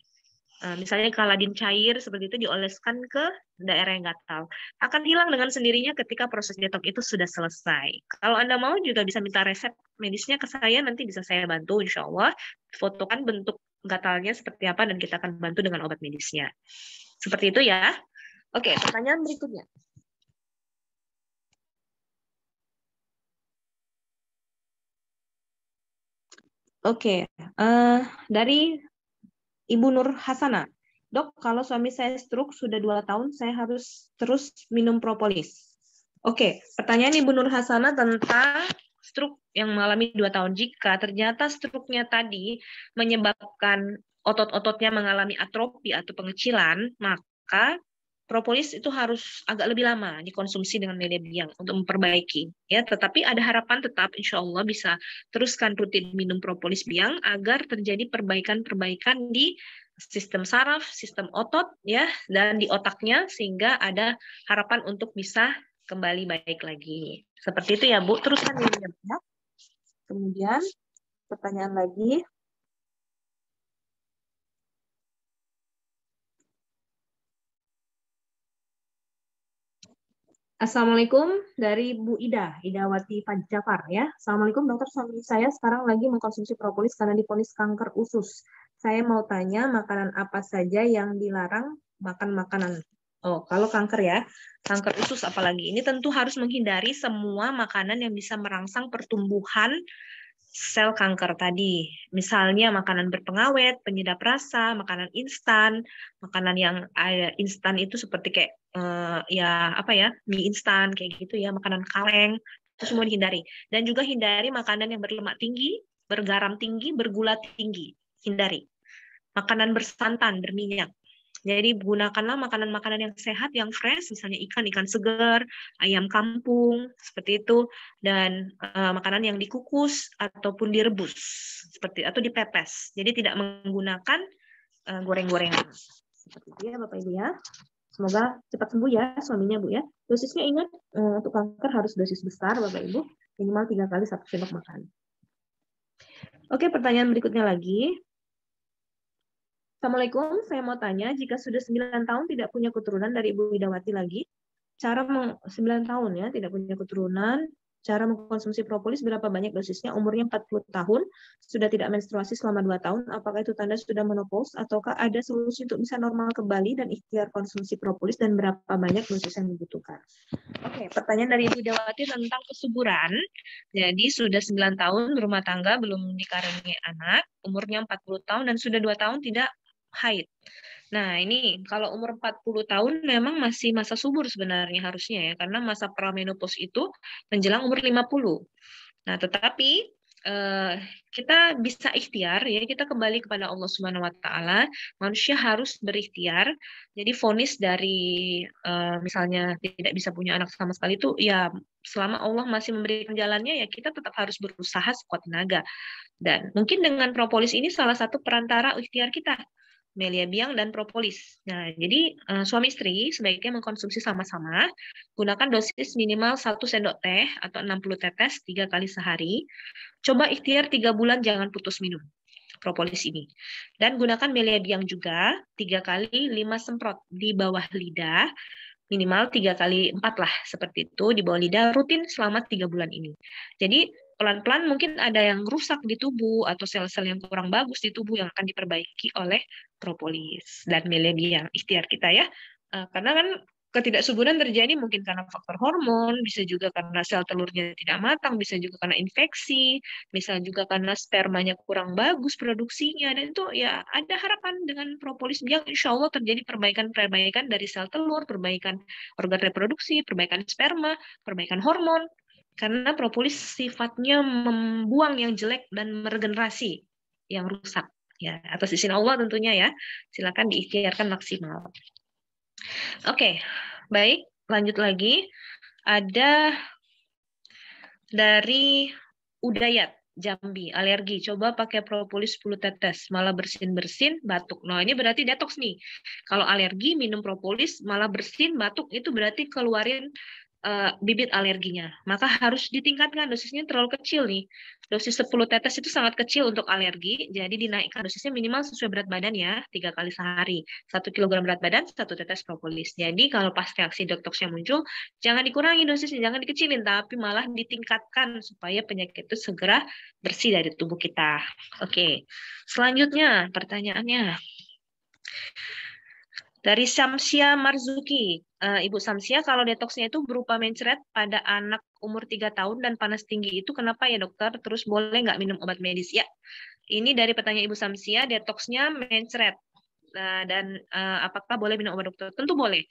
Speaker 1: eh, misalnya kaladin cair seperti itu dioleskan ke daerah yang gatal akan hilang dengan sendirinya ketika proses detox itu sudah selesai kalau anda mau juga bisa minta resep medisnya ke saya nanti bisa saya bantu insyaallah fotokan bentuk gatalnya seperti apa dan kita akan bantu dengan obat medisnya seperti itu ya oke pertanyaan berikutnya Oke, okay. uh, eh, dari Ibu Nur Hasana. Dok, kalau suami saya stroke sudah dua tahun, saya harus terus minum propolis. Oke, okay. pertanyaan Ibu Nur Hasana tentang stroke yang mengalami dua tahun. Jika ternyata stroke-nya tadi menyebabkan otot-ototnya mengalami atrofi atau pengecilan, maka propolis itu harus agak lebih lama dikonsumsi dengan media biang untuk memperbaiki ya tetapi ada harapan tetap insya Allah bisa teruskan rutin minum propolis biang agar terjadi perbaikan-perbaikan di sistem saraf, sistem otot ya dan di otaknya sehingga ada harapan untuk bisa kembali baik lagi. Seperti itu ya Bu, teruskan ya. Kemudian pertanyaan lagi. Assalamualaikum dari Bu Ida, Ida Wati Jafar ya. Assalamualaikum dokter, suami saya sekarang lagi mengkonsumsi propolis karena diponis kanker usus. Saya mau tanya makanan apa saja yang dilarang makan makanan. Oh, kalau kanker ya, kanker usus apalagi. Ini tentu harus menghindari semua makanan yang bisa merangsang pertumbuhan sel kanker tadi. Misalnya makanan berpengawet, penyedap rasa, makanan instan, makanan yang eh, instan itu seperti kayak uh, ya apa ya mie instan kayak gitu ya makanan kaleng itu semua dihindari dan juga hindari makanan yang berlemak tinggi bergaram tinggi bergula tinggi hindari makanan bersantan berminyak jadi gunakanlah makanan-makanan yang sehat, yang fresh, misalnya ikan, ikan segar, ayam kampung, seperti itu, dan uh, makanan yang dikukus ataupun direbus, seperti atau dipepes. Jadi tidak menggunakan eh, goreng-gorengan. Seperti itu ya, Bapak Ibu ya. Semoga cepat sembuh ya suaminya Bu ya. Dosisnya ingat eh, untuk kanker harus dosis besar Bapak Ibu, minimal tiga kali satu sendok makan. Oke, pertanyaan berikutnya lagi. Assalamualaikum, saya mau tanya, jika sudah 9 tahun tidak punya keturunan dari Ibu Widawati lagi, cara meng, 9 tahun ya tidak punya keturunan, cara mengkonsumsi propolis berapa banyak dosisnya, umurnya 40 tahun, sudah tidak menstruasi selama 2 tahun, apakah itu tanda sudah menopause, ataukah ada solusi untuk bisa normal kembali dan ikhtiar konsumsi propolis, dan berapa banyak dosis yang dibutuhkan. Oke, okay, pertanyaan dari Ibu Dewati tentang kesuburan. Jadi, sudah 9 tahun berumah tangga, belum dikaruniai anak, umurnya 40 tahun, dan sudah 2 tahun tidak haid. Nah, ini kalau umur 40 tahun memang masih masa subur sebenarnya harusnya ya, karena masa pramenopause itu menjelang umur 50. Nah, tetapi eh, kita bisa ikhtiar ya kita kembali kepada Allah Subhanahu wa taala manusia harus berikhtiar jadi vonis dari eh, misalnya tidak bisa punya anak sama sekali itu ya selama Allah masih memberikan jalannya ya kita tetap harus berusaha sekuat tenaga dan mungkin dengan propolis ini salah satu perantara ikhtiar kita Melia biang dan propolis. Nah, jadi uh, suami istri sebaiknya mengkonsumsi sama-sama, gunakan dosis minimal 1 sendok teh atau 60 tetes 3 kali sehari. Coba ikhtiar 3 bulan jangan putus minum propolis ini. Dan gunakan melia biang juga 3 kali 5 semprot di bawah lidah minimal tiga kali empat lah seperti itu di bawah lidah rutin selama tiga bulan ini. Jadi pelan-pelan mungkin ada yang rusak di tubuh atau sel-sel yang kurang bagus di tubuh yang akan diperbaiki oleh propolis dan yang ikhtiar kita ya eh, karena kan ketidaksuburan terjadi mungkin karena faktor hormon bisa juga karena sel telurnya tidak matang bisa juga karena infeksi bisa juga karena spermanya kurang bagus produksinya dan itu ya ada harapan dengan propolis yang insya Allah terjadi perbaikan-perbaikan dari sel telur perbaikan organ reproduksi perbaikan sperma perbaikan hormon karena propolis sifatnya membuang yang jelek dan meregenerasi yang rusak. Ya, atas izin Allah tentunya ya. Silakan diikhtiarkan maksimal. Oke, baik. Lanjut lagi. Ada dari Udayat. Jambi, alergi. Coba pakai propolis 10 tetes, malah bersin-bersin, batuk. Nah, ini berarti detox nih. Kalau alergi, minum propolis, malah bersin, batuk, itu berarti keluarin uh, bibit alerginya. Maka harus ditingkatkan dosisnya terlalu kecil nih. Dosis 10 tetes itu sangat kecil untuk alergi, jadi dinaikkan dosisnya minimal sesuai berat badan ya, tiga kali sehari. 1 kg berat badan, satu tetes propolis. Jadi kalau pas reaksi detoksnya muncul, jangan dikurangi dosisnya, jangan dikecilin, tapi malah ditingkatkan supaya penyakit itu segera bersih dari tubuh kita. Oke, selanjutnya pertanyaannya. Dari Samsia Marzuki, eh, Ibu Samsia, kalau detoksnya itu berupa mencret pada anak umur 3 tahun dan panas tinggi itu kenapa ya dokter? Terus boleh nggak minum obat medis? Ya, ini dari pertanyaan Ibu Samsia, detoksnya mencret. Eh, dan uh, apakah boleh minum obat dokter? Tentu boleh.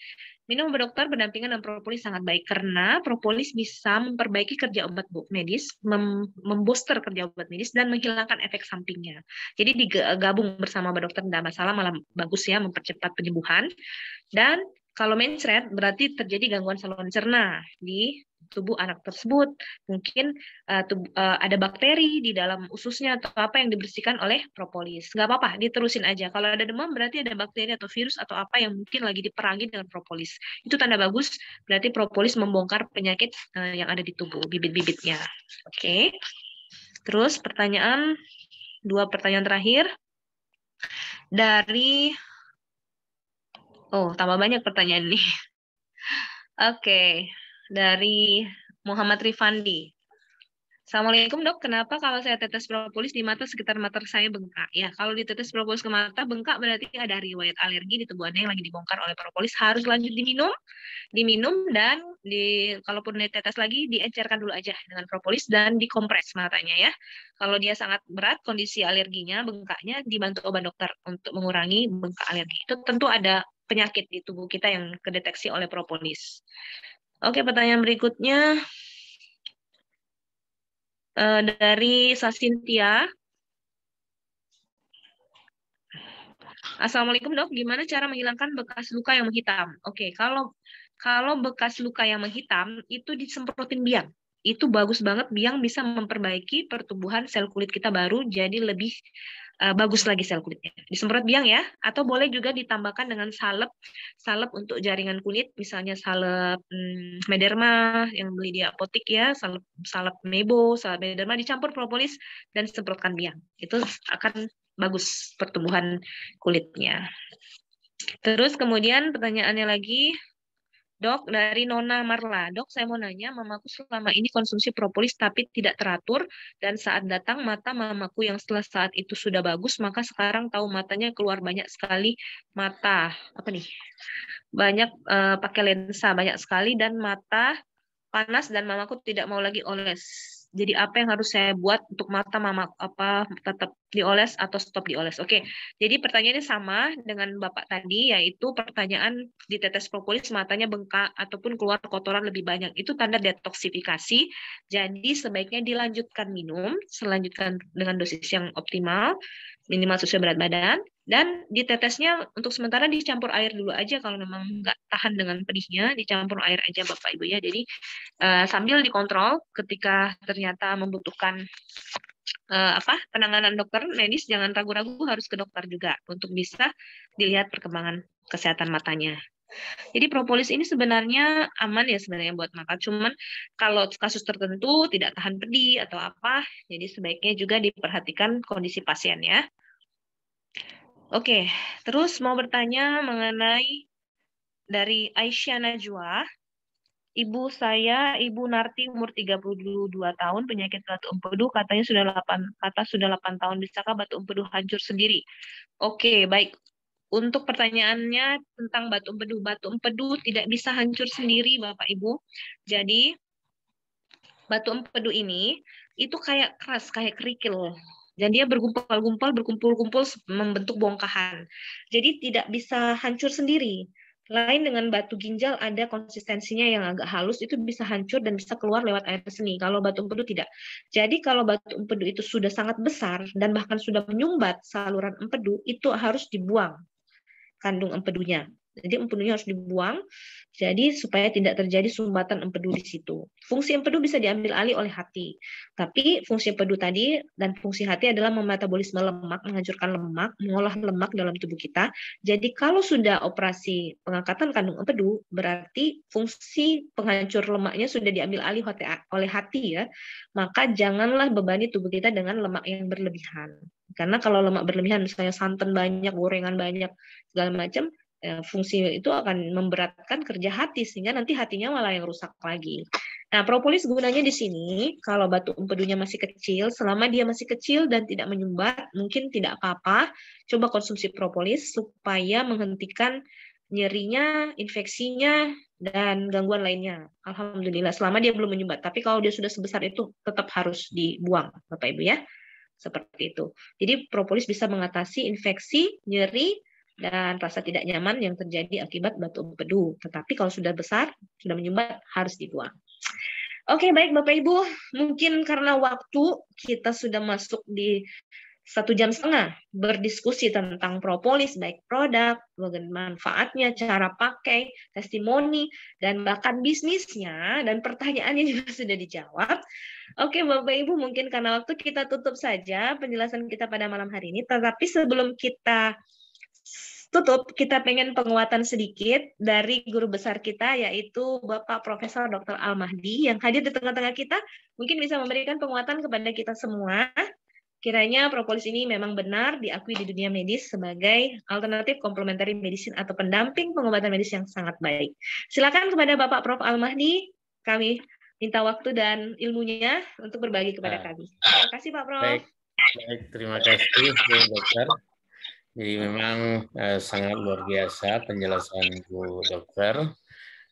Speaker 1: Minum obat dokter berdampingan dengan propolis sangat baik karena propolis bisa memperbaiki kerja obat medis, mem memboster kerja obat medis dan menghilangkan efek sampingnya. Jadi digabung bersama obat dokter tidak masalah malah bagus ya mempercepat penyembuhan. Dan kalau mencret berarti terjadi gangguan saluran cerna di tubuh anak tersebut. Mungkin uh, tubuh, uh, ada bakteri di dalam ususnya atau apa yang dibersihkan oleh propolis. Nggak apa-apa, diterusin aja. Kalau ada demam berarti ada bakteri atau virus atau apa yang mungkin lagi diperangi dengan propolis. Itu tanda bagus, berarti propolis membongkar penyakit uh, yang ada di tubuh, bibit-bibitnya. Oke. Okay. Terus pertanyaan, dua pertanyaan terakhir. Dari Oh, tambah banyak pertanyaan nih. Oke, okay dari Muhammad Rifandi. Assalamualaikum dok, kenapa kalau saya tetes propolis di mata sekitar mata saya bengkak? Ya, kalau ditetes propolis ke mata bengkak berarti ada riwayat alergi di tubuhannya yang lagi dibongkar oleh propolis harus lanjut diminum, diminum dan di kalaupun ditetes lagi diencerkan dulu aja dengan propolis dan dikompres matanya ya. Kalau dia sangat berat kondisi alerginya bengkaknya dibantu obat dokter untuk mengurangi bengkak alergi. Itu tentu ada penyakit di tubuh kita yang kedeteksi oleh propolis. Oke, pertanyaan berikutnya uh, dari Sasintia. Assalamualaikum dok, gimana cara menghilangkan bekas luka yang menghitam? Oke, kalau kalau bekas luka yang menghitam itu disemprotin biang. Itu bagus banget biang bisa memperbaiki pertumbuhan sel kulit kita baru jadi lebih uh, bagus lagi sel kulitnya. Disemprot biang ya, atau boleh juga ditambahkan dengan salep, salep untuk jaringan kulit, misalnya salep hmm, mederma yang beli di apotik ya, salep salep mebo, salep mederma dicampur propolis dan semprotkan biang. Itu akan bagus pertumbuhan kulitnya. Terus kemudian pertanyaannya lagi, Dok, dari Nona Marla. Dok, saya mau nanya, mamaku selama ini konsumsi propolis tapi tidak teratur dan saat datang mata mamaku yang setelah saat itu sudah bagus, maka sekarang tahu matanya keluar banyak sekali mata. Apa nih? Banyak uh, pakai lensa, banyak sekali dan mata panas dan mamaku tidak mau lagi oles jadi apa yang harus saya buat untuk mata mama apa tetap dioles atau stop dioles? Oke. Jadi pertanyaannya sama dengan Bapak tadi yaitu pertanyaan ditetes propolis matanya bengkak ataupun keluar kotoran lebih banyak. Itu tanda detoksifikasi. Jadi sebaiknya dilanjutkan minum, selanjutkan dengan dosis yang optimal minimal sesuai berat badan dan ditetesnya untuk sementara dicampur air dulu aja kalau memang nggak tahan dengan pedihnya dicampur air aja bapak ibu ya jadi uh, sambil dikontrol ketika ternyata membutuhkan uh, apa penanganan dokter medis jangan ragu-ragu harus ke dokter juga untuk bisa dilihat perkembangan kesehatan matanya. Jadi propolis ini sebenarnya aman ya sebenarnya buat mata, cuman kalau kasus tertentu tidak tahan pedih atau apa, jadi sebaiknya juga diperhatikan kondisi pasiennya. Oke, terus mau bertanya mengenai dari Aisyah Najwa, Ibu saya, Ibu Narti umur 32 tahun, penyakit batu empedu, katanya sudah 8 kata sudah 8 tahun disaka batu empedu hancur sendiri. Oke, baik. Untuk pertanyaannya tentang batu empedu, batu empedu tidak bisa hancur sendiri, Bapak Ibu. Jadi batu empedu ini itu kayak keras, kayak kerikil dan dia bergumpal-gumpal, berkumpul-kumpul membentuk bongkahan. Jadi tidak bisa hancur sendiri. Lain dengan batu ginjal ada konsistensinya yang agak halus itu bisa hancur dan bisa keluar lewat air seni. Kalau batu empedu tidak. Jadi kalau batu empedu itu sudah sangat besar dan bahkan sudah menyumbat saluran empedu itu harus dibuang kandung empedunya. Jadi empedunya harus dibuang, jadi supaya tidak terjadi sumbatan empedu di situ. Fungsi empedu bisa diambil alih oleh hati, tapi fungsi empedu tadi dan fungsi hati adalah memetabolisme lemak, menghancurkan lemak, mengolah lemak dalam tubuh kita. Jadi kalau sudah operasi pengangkatan kandung empedu, berarti fungsi penghancur lemaknya sudah diambil alih oleh hati ya. Maka janganlah bebani tubuh kita dengan lemak yang berlebihan. Karena kalau lemak berlebihan, misalnya santan banyak, gorengan banyak, segala macam, Eh, fungsi itu akan memberatkan kerja hati sehingga nanti hatinya malah yang rusak lagi. Nah, propolis gunanya di sini kalau batu empedunya masih kecil, selama dia masih kecil dan tidak menyumbat, mungkin tidak apa-apa. Coba konsumsi propolis supaya menghentikan nyerinya, infeksinya, dan gangguan lainnya. Alhamdulillah, selama dia belum menyumbat. Tapi kalau dia sudah sebesar itu, tetap harus dibuang, Bapak Ibu ya. Seperti itu. Jadi propolis bisa mengatasi infeksi, nyeri, dan rasa tidak nyaman yang terjadi akibat batu empedu. Tetapi kalau sudah besar, sudah menyumbat, harus dibuang. Oke, baik Bapak Ibu, mungkin karena waktu kita sudah masuk di satu jam setengah berdiskusi tentang propolis, baik produk, bagaimana manfaatnya, cara pakai, testimoni, dan bahkan bisnisnya, dan pertanyaannya juga sudah dijawab. Oke Bapak Ibu, mungkin karena waktu kita tutup saja penjelasan kita pada malam hari ini, tetapi sebelum kita tutup kita pengen penguatan sedikit dari guru besar kita yaitu Bapak Profesor Dr. Al Mahdi yang hadir di tengah-tengah kita mungkin bisa memberikan penguatan kepada kita semua Kiranya propolis ini memang benar diakui di dunia medis sebagai alternatif komplementari medisin atau pendamping pengobatan medis yang sangat baik. Silakan kepada Bapak Prof. Al-Mahdi, kami minta waktu dan ilmunya untuk berbagi kepada ah. kami. Terima kasih Pak Prof. Baik,
Speaker 2: baik terima kasih Bu Dokter. Jadi memang eh, sangat luar biasa penjelasan Bu Dokter.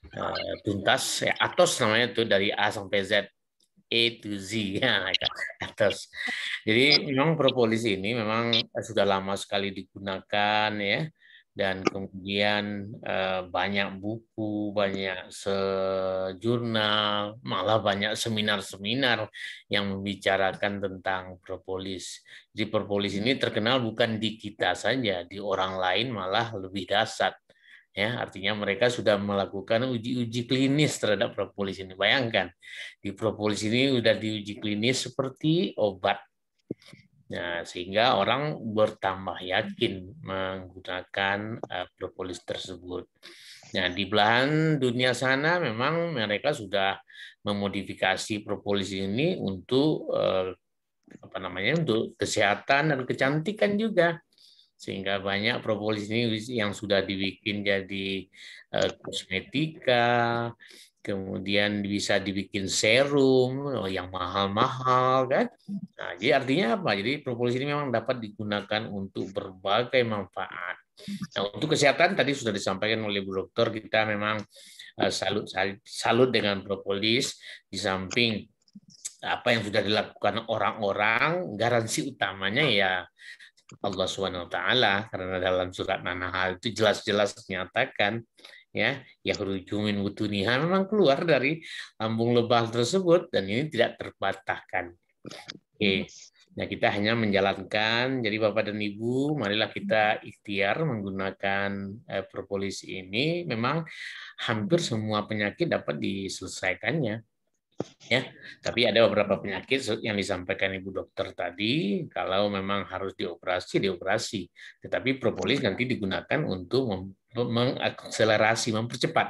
Speaker 2: Eh, tuntas, ya, atos namanya itu dari A sampai Z. A to Z, ya, atos. Jadi memang propolis ini memang sudah lama sekali digunakan ya dan kemudian eh, banyak buku, banyak sejurnal, malah banyak seminar-seminar yang membicarakan tentang propolis. Di propolis ini terkenal bukan di kita saja, di orang lain malah lebih dasar. Ya, artinya mereka sudah melakukan uji-uji klinis terhadap propolis ini. Bayangkan, di propolis ini sudah diuji klinis seperti obat. Nah, sehingga orang bertambah yakin menggunakan uh, propolis tersebut. Nah, di belahan dunia sana memang mereka sudah memodifikasi propolis ini untuk uh, apa namanya untuk kesehatan dan kecantikan juga. Sehingga banyak propolis ini yang sudah dibikin jadi uh, kosmetika, kemudian bisa dibikin serum oh, yang mahal-mahal kan. Nah, jadi artinya apa? Jadi propolis ini memang dapat digunakan untuk berbagai manfaat. Nah, untuk kesehatan tadi sudah disampaikan oleh Bu Dokter, kita memang eh, salut salut dengan propolis di samping apa yang sudah dilakukan orang-orang garansi utamanya ya Allah Subhanahu wa taala karena dalam surat An-Nahl itu jelas-jelas menyatakan ya yahruju min butuniha memang keluar dari lambung lebah tersebut dan ini tidak terpatahkan. Oke. Okay. Nah, kita hanya menjalankan. Jadi Bapak dan Ibu, marilah kita ikhtiar menggunakan eh, propolis ini. Memang hampir semua penyakit dapat diselesaikannya ya tapi ada beberapa penyakit yang disampaikan ibu dokter tadi kalau memang harus dioperasi dioperasi tetapi propolis nanti digunakan untuk mem mengakselerasi mempercepat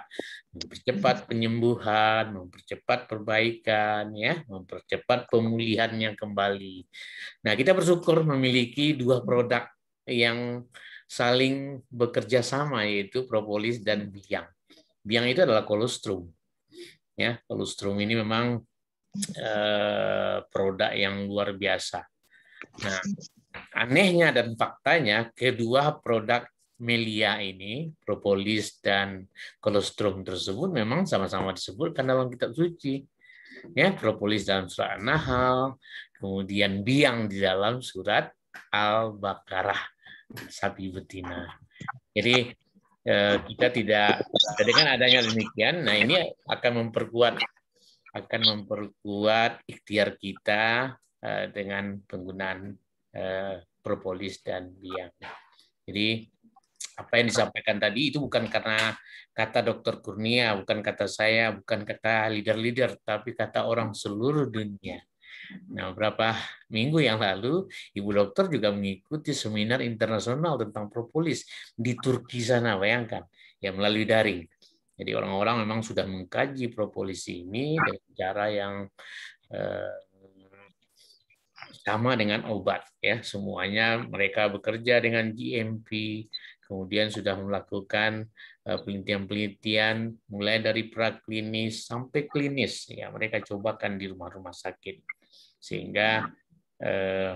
Speaker 2: mempercepat mm-hmm. penyembuhan mempercepat perbaikan ya mempercepat pemulihannya kembali nah kita bersyukur memiliki dua produk yang saling bekerja sama yaitu propolis dan biang biang itu adalah kolostrum Ya, kolostrum ini memang eh, produk yang luar biasa. Nah, anehnya dan faktanya kedua produk Melia ini, propolis dan kolostrum tersebut memang sama-sama disebutkan dalam kitab suci. Ya, propolis dalam surat An-Nahl, kemudian biang di dalam surat Al-Baqarah, sapi betina. Jadi Eh, kita tidak dengan adanya demikian nah ini akan memperkuat akan memperkuat ikhtiar kita eh, dengan penggunaan eh, propolis dan biang. Jadi apa yang disampaikan tadi itu bukan karena kata dokter Kurnia, bukan kata saya, bukan kata leader-leader, tapi kata orang seluruh dunia. Nah, beberapa minggu yang lalu, Ibu Dokter juga mengikuti seminar internasional tentang propolis di Turki sana, bayangkan, ya melalui daring. Jadi orang-orang memang sudah mengkaji propolis ini dengan cara yang eh, sama dengan obat ya semuanya mereka bekerja dengan GMP kemudian sudah melakukan eh, penelitian-penelitian mulai dari praklinis sampai klinis ya mereka cobakan di rumah-rumah sakit sehingga eh,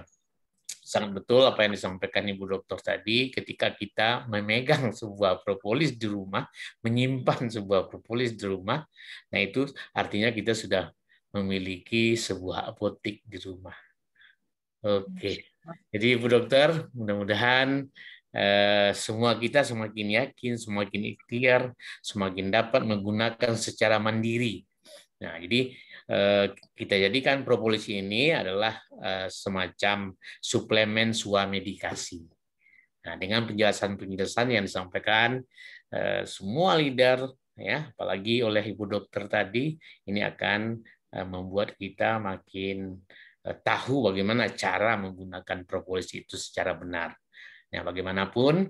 Speaker 2: sangat betul apa yang disampaikan Ibu Dokter tadi, ketika kita memegang sebuah propolis di rumah, menyimpan sebuah propolis di rumah, nah itu artinya kita sudah memiliki sebuah apotik di rumah. Oke, okay. jadi Ibu Dokter, mudah-mudahan eh, semua kita semakin yakin, semakin ikhtiar, semakin dapat menggunakan secara mandiri. Nah, jadi Eh, kita jadikan propolis ini adalah eh, semacam suplemen suamedikasi. Nah, dengan penjelasan-penjelasan yang disampaikan eh, semua leader ya, apalagi oleh ibu dokter tadi, ini akan membuat kita makin tahu bagaimana cara menggunakan propolis itu secara benar. Nah, bagaimanapun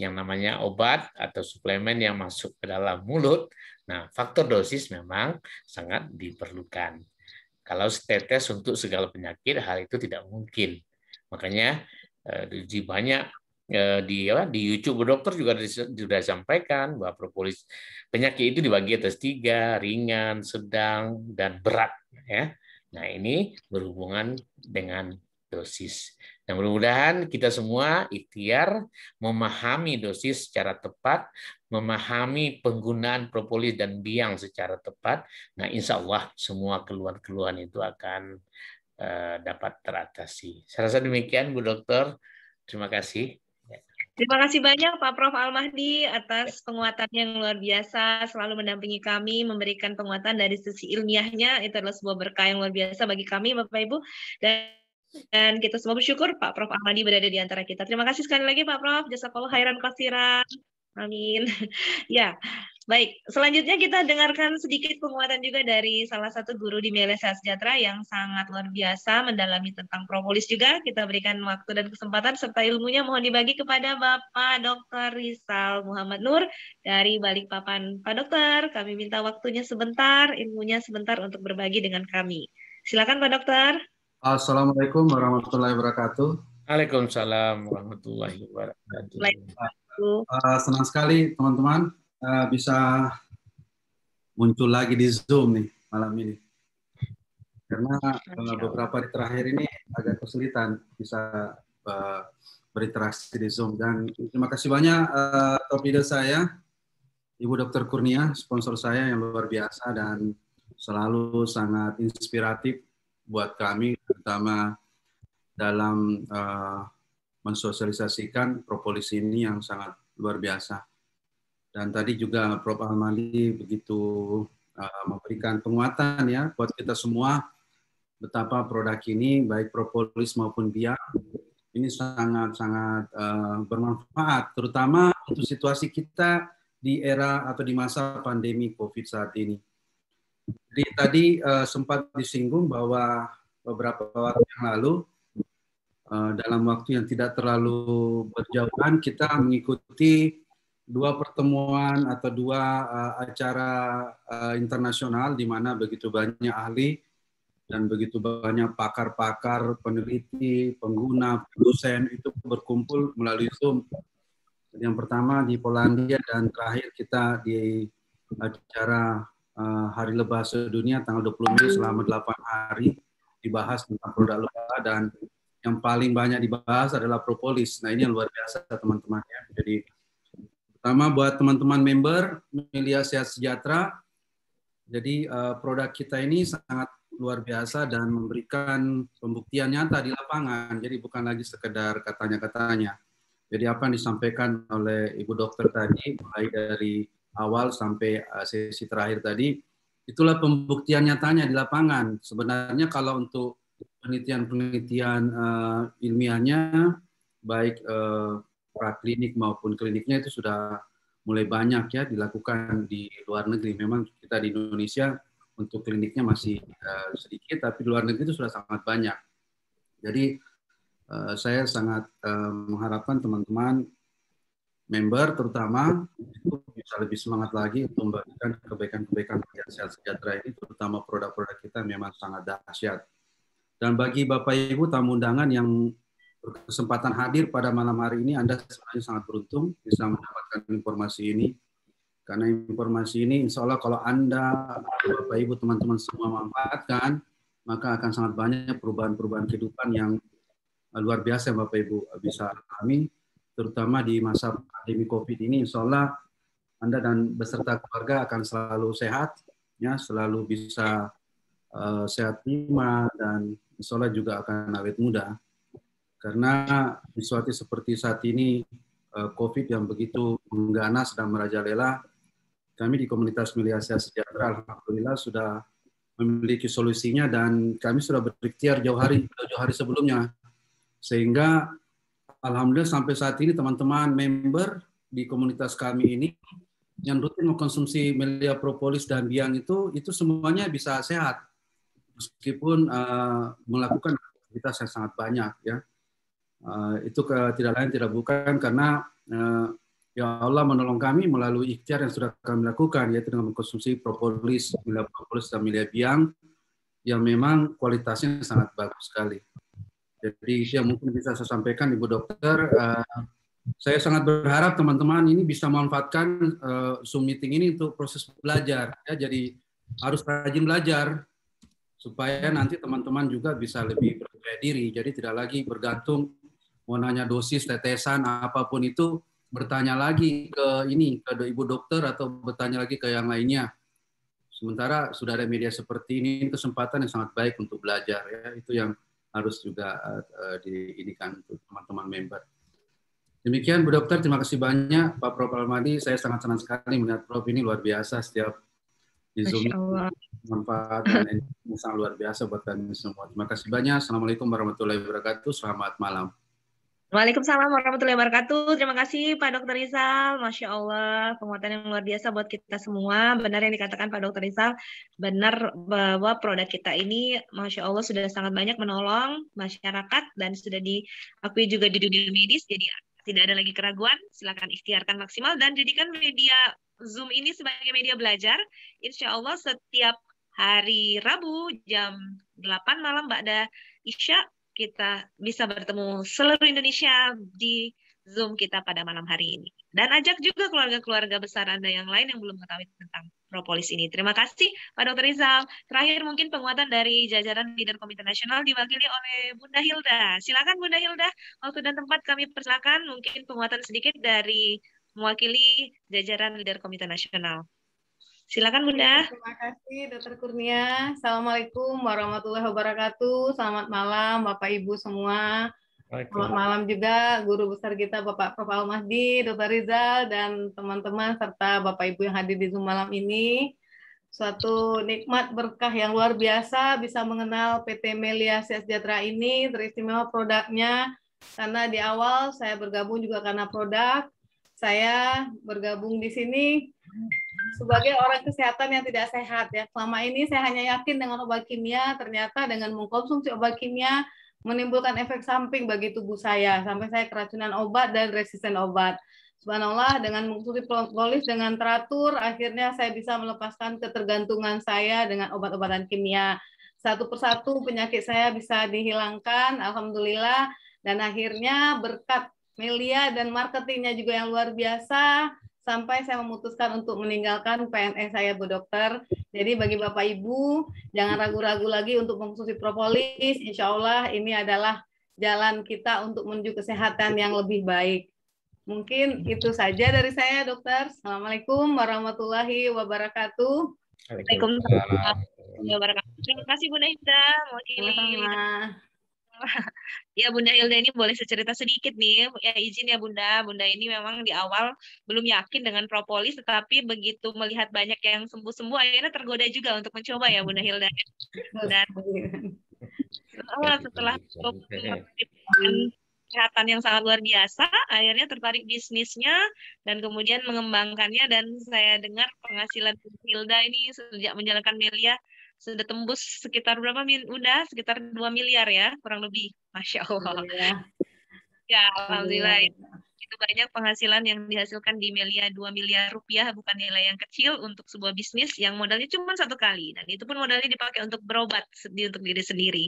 Speaker 2: yang namanya obat atau suplemen yang masuk ke dalam mulut. Nah, faktor dosis memang sangat diperlukan. Kalau setetes untuk segala penyakit, hal itu tidak mungkin. Makanya eh, di banyak eh, di apa, di YouTube dokter juga sudah sampaikan bahwa propolis penyakit itu dibagi atas tiga ringan, sedang, dan berat. Ya, nah ini berhubungan dengan dosis. Dan mudah-mudahan kita semua ikhtiar memahami dosis secara tepat, memahami penggunaan propolis dan biang secara tepat. Nah, insya Allah semua keluhan-keluhan itu akan eh, dapat teratasi. Saya rasa demikian, Bu Dokter. Terima kasih.
Speaker 1: Terima kasih banyak Pak Prof. Almahdi atas penguatan yang luar biasa, selalu mendampingi kami, memberikan penguatan dari sisi ilmiahnya, itu adalah sebuah berkah yang luar biasa bagi kami Bapak Ibu. Dan dan kita gitu, semua bersyukur Pak Prof. Ahmadi berada di antara kita. Terima kasih sekali lagi Pak Prof. Jasa Jazakallah khairan kasiran. Amin. ya, baik. Selanjutnya kita dengarkan sedikit penguatan juga dari salah satu guru di Malaysia Sejahtera yang sangat luar biasa mendalami tentang propolis juga. Kita berikan waktu dan kesempatan serta ilmunya mohon dibagi kepada Bapak Dr. Rizal Muhammad Nur dari Balikpapan. Pak Dokter, kami minta waktunya sebentar, ilmunya sebentar untuk berbagi dengan kami. Silakan Pak Dokter.
Speaker 3: Assalamualaikum warahmatullahi wabarakatuh. Waalaikumsalam warahmatullahi wabarakatuh. Uh, senang sekali teman-teman uh, bisa muncul lagi di Zoom nih malam ini. Karena uh, beberapa hari terakhir ini agak kesulitan bisa uh, berinteraksi di Zoom. Dan terima kasih banyak uh, top saya, Ibu Dr. Kurnia, sponsor saya yang luar biasa dan selalu sangat inspiratif buat kami terutama dalam uh, mensosialisasikan propolis ini yang sangat luar biasa. Dan tadi juga Prof. Almali begitu uh, memberikan penguatan ya buat kita semua betapa produk ini baik propolis maupun biak ini sangat-sangat uh, eh, bermanfaat terutama untuk situasi kita di era atau di masa pandemi Covid saat ini. Jadi tadi uh, sempat disinggung bahwa beberapa waktu yang lalu uh, dalam waktu yang tidak terlalu berjauhan kita mengikuti dua pertemuan atau dua uh, acara uh, internasional di mana begitu banyak ahli dan begitu banyak pakar-pakar, peneliti, pengguna, produsen itu berkumpul melalui Zoom. Yang pertama di Polandia dan terakhir kita di acara Eh, hari Lebah Sedunia tanggal 20 Mei selama 8 hari dibahas tentang produk lebah dan yang paling banyak dibahas adalah propolis. Nah, ini yang luar biasa teman-teman ya. Jadi pertama buat teman-teman member Milia Sehat Sejahtera. Jadi uh, produk kita ini sangat luar biasa dan memberikan pembuktian nyata di lapangan. Jadi bukan lagi sekedar katanya-katanya. Jadi apa yang disampaikan oleh Ibu Dokter tadi, mulai dari awal sampai eh, sesi terakhir tadi, itulah pembuktian nyatanya di lapangan. Sebenarnya kalau untuk penelitian-penelitian uh, ilmiahnya, baik uh, maupun kliniknya itu sudah mulai banyak ya dilakukan di luar negeri. Memang kita di Indonesia untuk kliniknya masih uh, sedikit, tapi di luar negeri itu sudah sangat banyak. Jadi uh, saya sangat uh, mengharapkan teman-teman member terutama itu bisa lebih semangat lagi untuk membagikan kebaikan-kebaikan rakyat sehat sejahtera ini terutama produk-produk kita memang sangat dahsyat. Dan bagi Bapak Ibu tamu undangan yang berkesempatan hadir pada malam hari ini Anda sebenarnya sangat beruntung bisa mendapatkan informasi ini. Karena informasi ini insya Allah kalau Anda, Bapak Ibu, teman-teman semua manfaatkan, maka akan sangat banyak perubahan-perubahan kehidupan yang luar biasa Bapak Ibu bisa alami terutama di masa pandemi COVID ini, insya Allah Anda dan beserta keluarga akan selalu sehat, ya, selalu bisa uh, sehat prima dan insya Allah juga akan awet muda. Karena di seperti saat ini uh, COVID yang begitu mengganas dan merajalela, kami di komunitas Asia Sejahtera Alhamdulillah sudah memiliki solusinya dan kami sudah berikhtiar jauh hari jauh hari sebelumnya sehingga Alhamdulillah sampai saat ini teman-teman member di komunitas kami ini yang rutin mengkonsumsi melia propolis dan biang itu itu semuanya bisa sehat meskipun uh, melakukan aktivitas yang sangat banyak ya uh, itu ke, tidak lain tidak bukan karena uh, ya Allah menolong kami melalui ikhtiar yang sudah kami lakukan yaitu dengan mengkonsumsi propolis melia propolis dan melia biang yang memang kualitasnya sangat bagus sekali. Jadi yang mungkin bisa saya sampaikan Ibu Dokter, eh, saya sangat berharap teman-teman ini bisa memanfaatkan eh, Zoom meeting ini untuk proses belajar. Ya, jadi harus rajin belajar supaya nanti teman-teman juga bisa lebih percaya diri. Jadi tidak lagi bergantung mau nanya dosis, tetesan, apapun itu bertanya lagi ke ini ke ibu dokter atau bertanya lagi ke yang lainnya. Sementara sudah ada media seperti ini, ini kesempatan yang sangat baik untuk belajar ya. Itu yang harus juga uh, diinikan untuk teman-teman member. Demikian Bu Dokter, terima kasih banyak Pak Prof Almadi. Saya sangat senang sekali melihat Prof ini luar biasa setiap di Zoom manfaat dan sangat luar biasa buat kami semua. Terima kasih banyak. Assalamualaikum warahmatullahi wabarakatuh. Selamat malam.
Speaker 1: Waalaikumsalam warahmatullahi wabarakatuh. Terima kasih Pak Dokter Rizal. Masya Allah, penguatan yang luar biasa buat kita semua. Benar yang dikatakan Pak Dokter Rizal, benar bahwa produk kita ini, Masya Allah, sudah sangat banyak menolong masyarakat dan sudah diakui juga di dunia medis. Jadi tidak ada lagi keraguan, silakan ikhtiarkan maksimal dan jadikan media Zoom ini sebagai media belajar. Insya Allah setiap hari Rabu jam 8 malam Mbak Da Isya kita bisa bertemu seluruh Indonesia di Zoom kita pada malam hari ini. Dan ajak juga keluarga-keluarga besar Anda yang lain yang belum mengetahui tentang propolis ini. Terima kasih Pak Dr. Rizal. Terakhir mungkin penguatan dari jajaran leader Komite Nasional diwakili oleh Bunda Hilda. Silakan Bunda Hilda, waktu dan tempat kami persilakan mungkin penguatan sedikit dari mewakili jajaran leader Komite Nasional.
Speaker 4: Silakan Bunda. Terima kasih Dokter Kurnia. Assalamualaikum warahmatullahi wabarakatuh. Selamat malam Bapak Ibu semua. Selamat malam juga guru besar kita Bapak Prof. Almahdi, Dokter Rizal, dan teman-teman serta Bapak Ibu yang hadir di Zoom malam ini. Suatu nikmat berkah yang luar biasa bisa mengenal PT Melia Sejahtera ini, teristimewa produknya, karena di awal saya bergabung juga karena produk, saya bergabung di sini sebagai orang kesehatan yang tidak sehat ya. Selama ini saya hanya yakin dengan obat kimia, ternyata dengan mengkonsumsi obat kimia menimbulkan efek samping bagi tubuh saya sampai saya keracunan obat dan resisten obat. Subhanallah dengan mengikuti polis dengan teratur akhirnya saya bisa melepaskan ketergantungan saya dengan obat-obatan kimia. Satu persatu penyakit saya bisa dihilangkan, alhamdulillah dan akhirnya berkat Melia dan marketingnya juga yang luar biasa, sampai saya memutuskan untuk meninggalkan PNS e saya Bu Dokter. Jadi bagi Bapak Ibu jangan ragu-ragu lagi untuk mengkonsumsi propolis. Insya Allah ini adalah jalan kita untuk menuju kesehatan yang lebih baik. Mungkin itu saja dari saya Dokter. Assalamualaikum warahmatullahi
Speaker 1: wabarakatuh. Waalaikumsalam Terima kasih Bu Naida mewakili ya Bunda Hilda ini boleh cerita sedikit nih. Ya izin ya Bunda. Bunda ini memang di awal belum yakin dengan propolis tetapi begitu melihat banyak yang sembuh-sembuh akhirnya tergoda juga untuk mencoba ya Bunda Hilda. Dan setelah iya, setelah ya. kesehatan yang sangat luar biasa, akhirnya tertarik bisnisnya dan kemudian mengembangkannya dan saya dengar penghasilan Hilda ini sejak menjalankan milia sudah tembus sekitar berapa min udah sekitar 2 miliar ya kurang lebih masya allah iya. ya, iya. ya alhamdulillah itu banyak penghasilan yang dihasilkan di Melia 2 miliar rupiah bukan nilai yang kecil untuk sebuah bisnis yang modalnya cuma satu kali dan itu pun modalnya dipakai untuk berobat untuk diri sendiri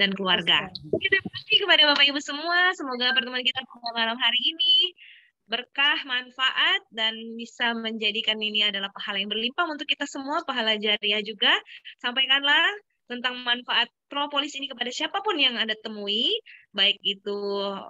Speaker 1: dan keluarga iya. terima kasih kepada bapak ibu semua semoga pertemuan kita pada malam hari ini berkah, manfaat, dan bisa menjadikan ini adalah pahala yang berlimpah untuk kita semua, pahala jariah juga. Sampaikanlah tentang manfaat propolis ini kepada siapapun yang Anda temui, baik itu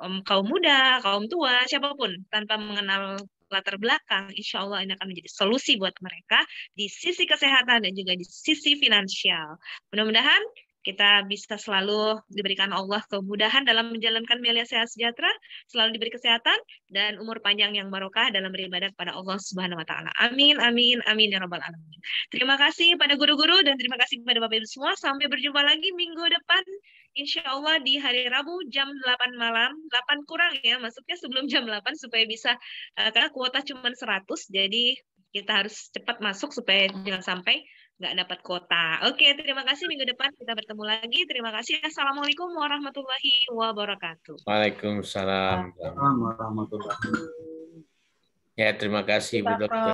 Speaker 1: um, kaum muda, kaum tua, siapapun, tanpa mengenal latar belakang, insya Allah ini akan menjadi solusi buat mereka di sisi kesehatan dan juga di sisi finansial. Mudah-mudahan kita bisa selalu diberikan Allah kemudahan dalam menjalankan melia sehat sejahtera, selalu diberi kesehatan dan umur panjang yang barokah dalam beribadah kepada Allah Subhanahu wa taala. Amin amin amin ya rabbal alamin. Terima kasih pada guru-guru dan terima kasih kepada Bapak Ibu semua. Sampai berjumpa lagi minggu depan insya Allah di hari Rabu jam 8 malam, 8 kurang ya, maksudnya sebelum jam 8 supaya bisa, eh, karena kuota cuma 100, jadi kita harus cepat masuk supaya jangan sampai nggak dapat kuota. Oke, terima kasih. Minggu depan kita bertemu lagi. Terima kasih. Assalamualaikum warahmatullahi wabarakatuh.
Speaker 2: Waalaikumsalam warahmatullahi wabarakatuh. Ya, terima kasih Bu Dokter.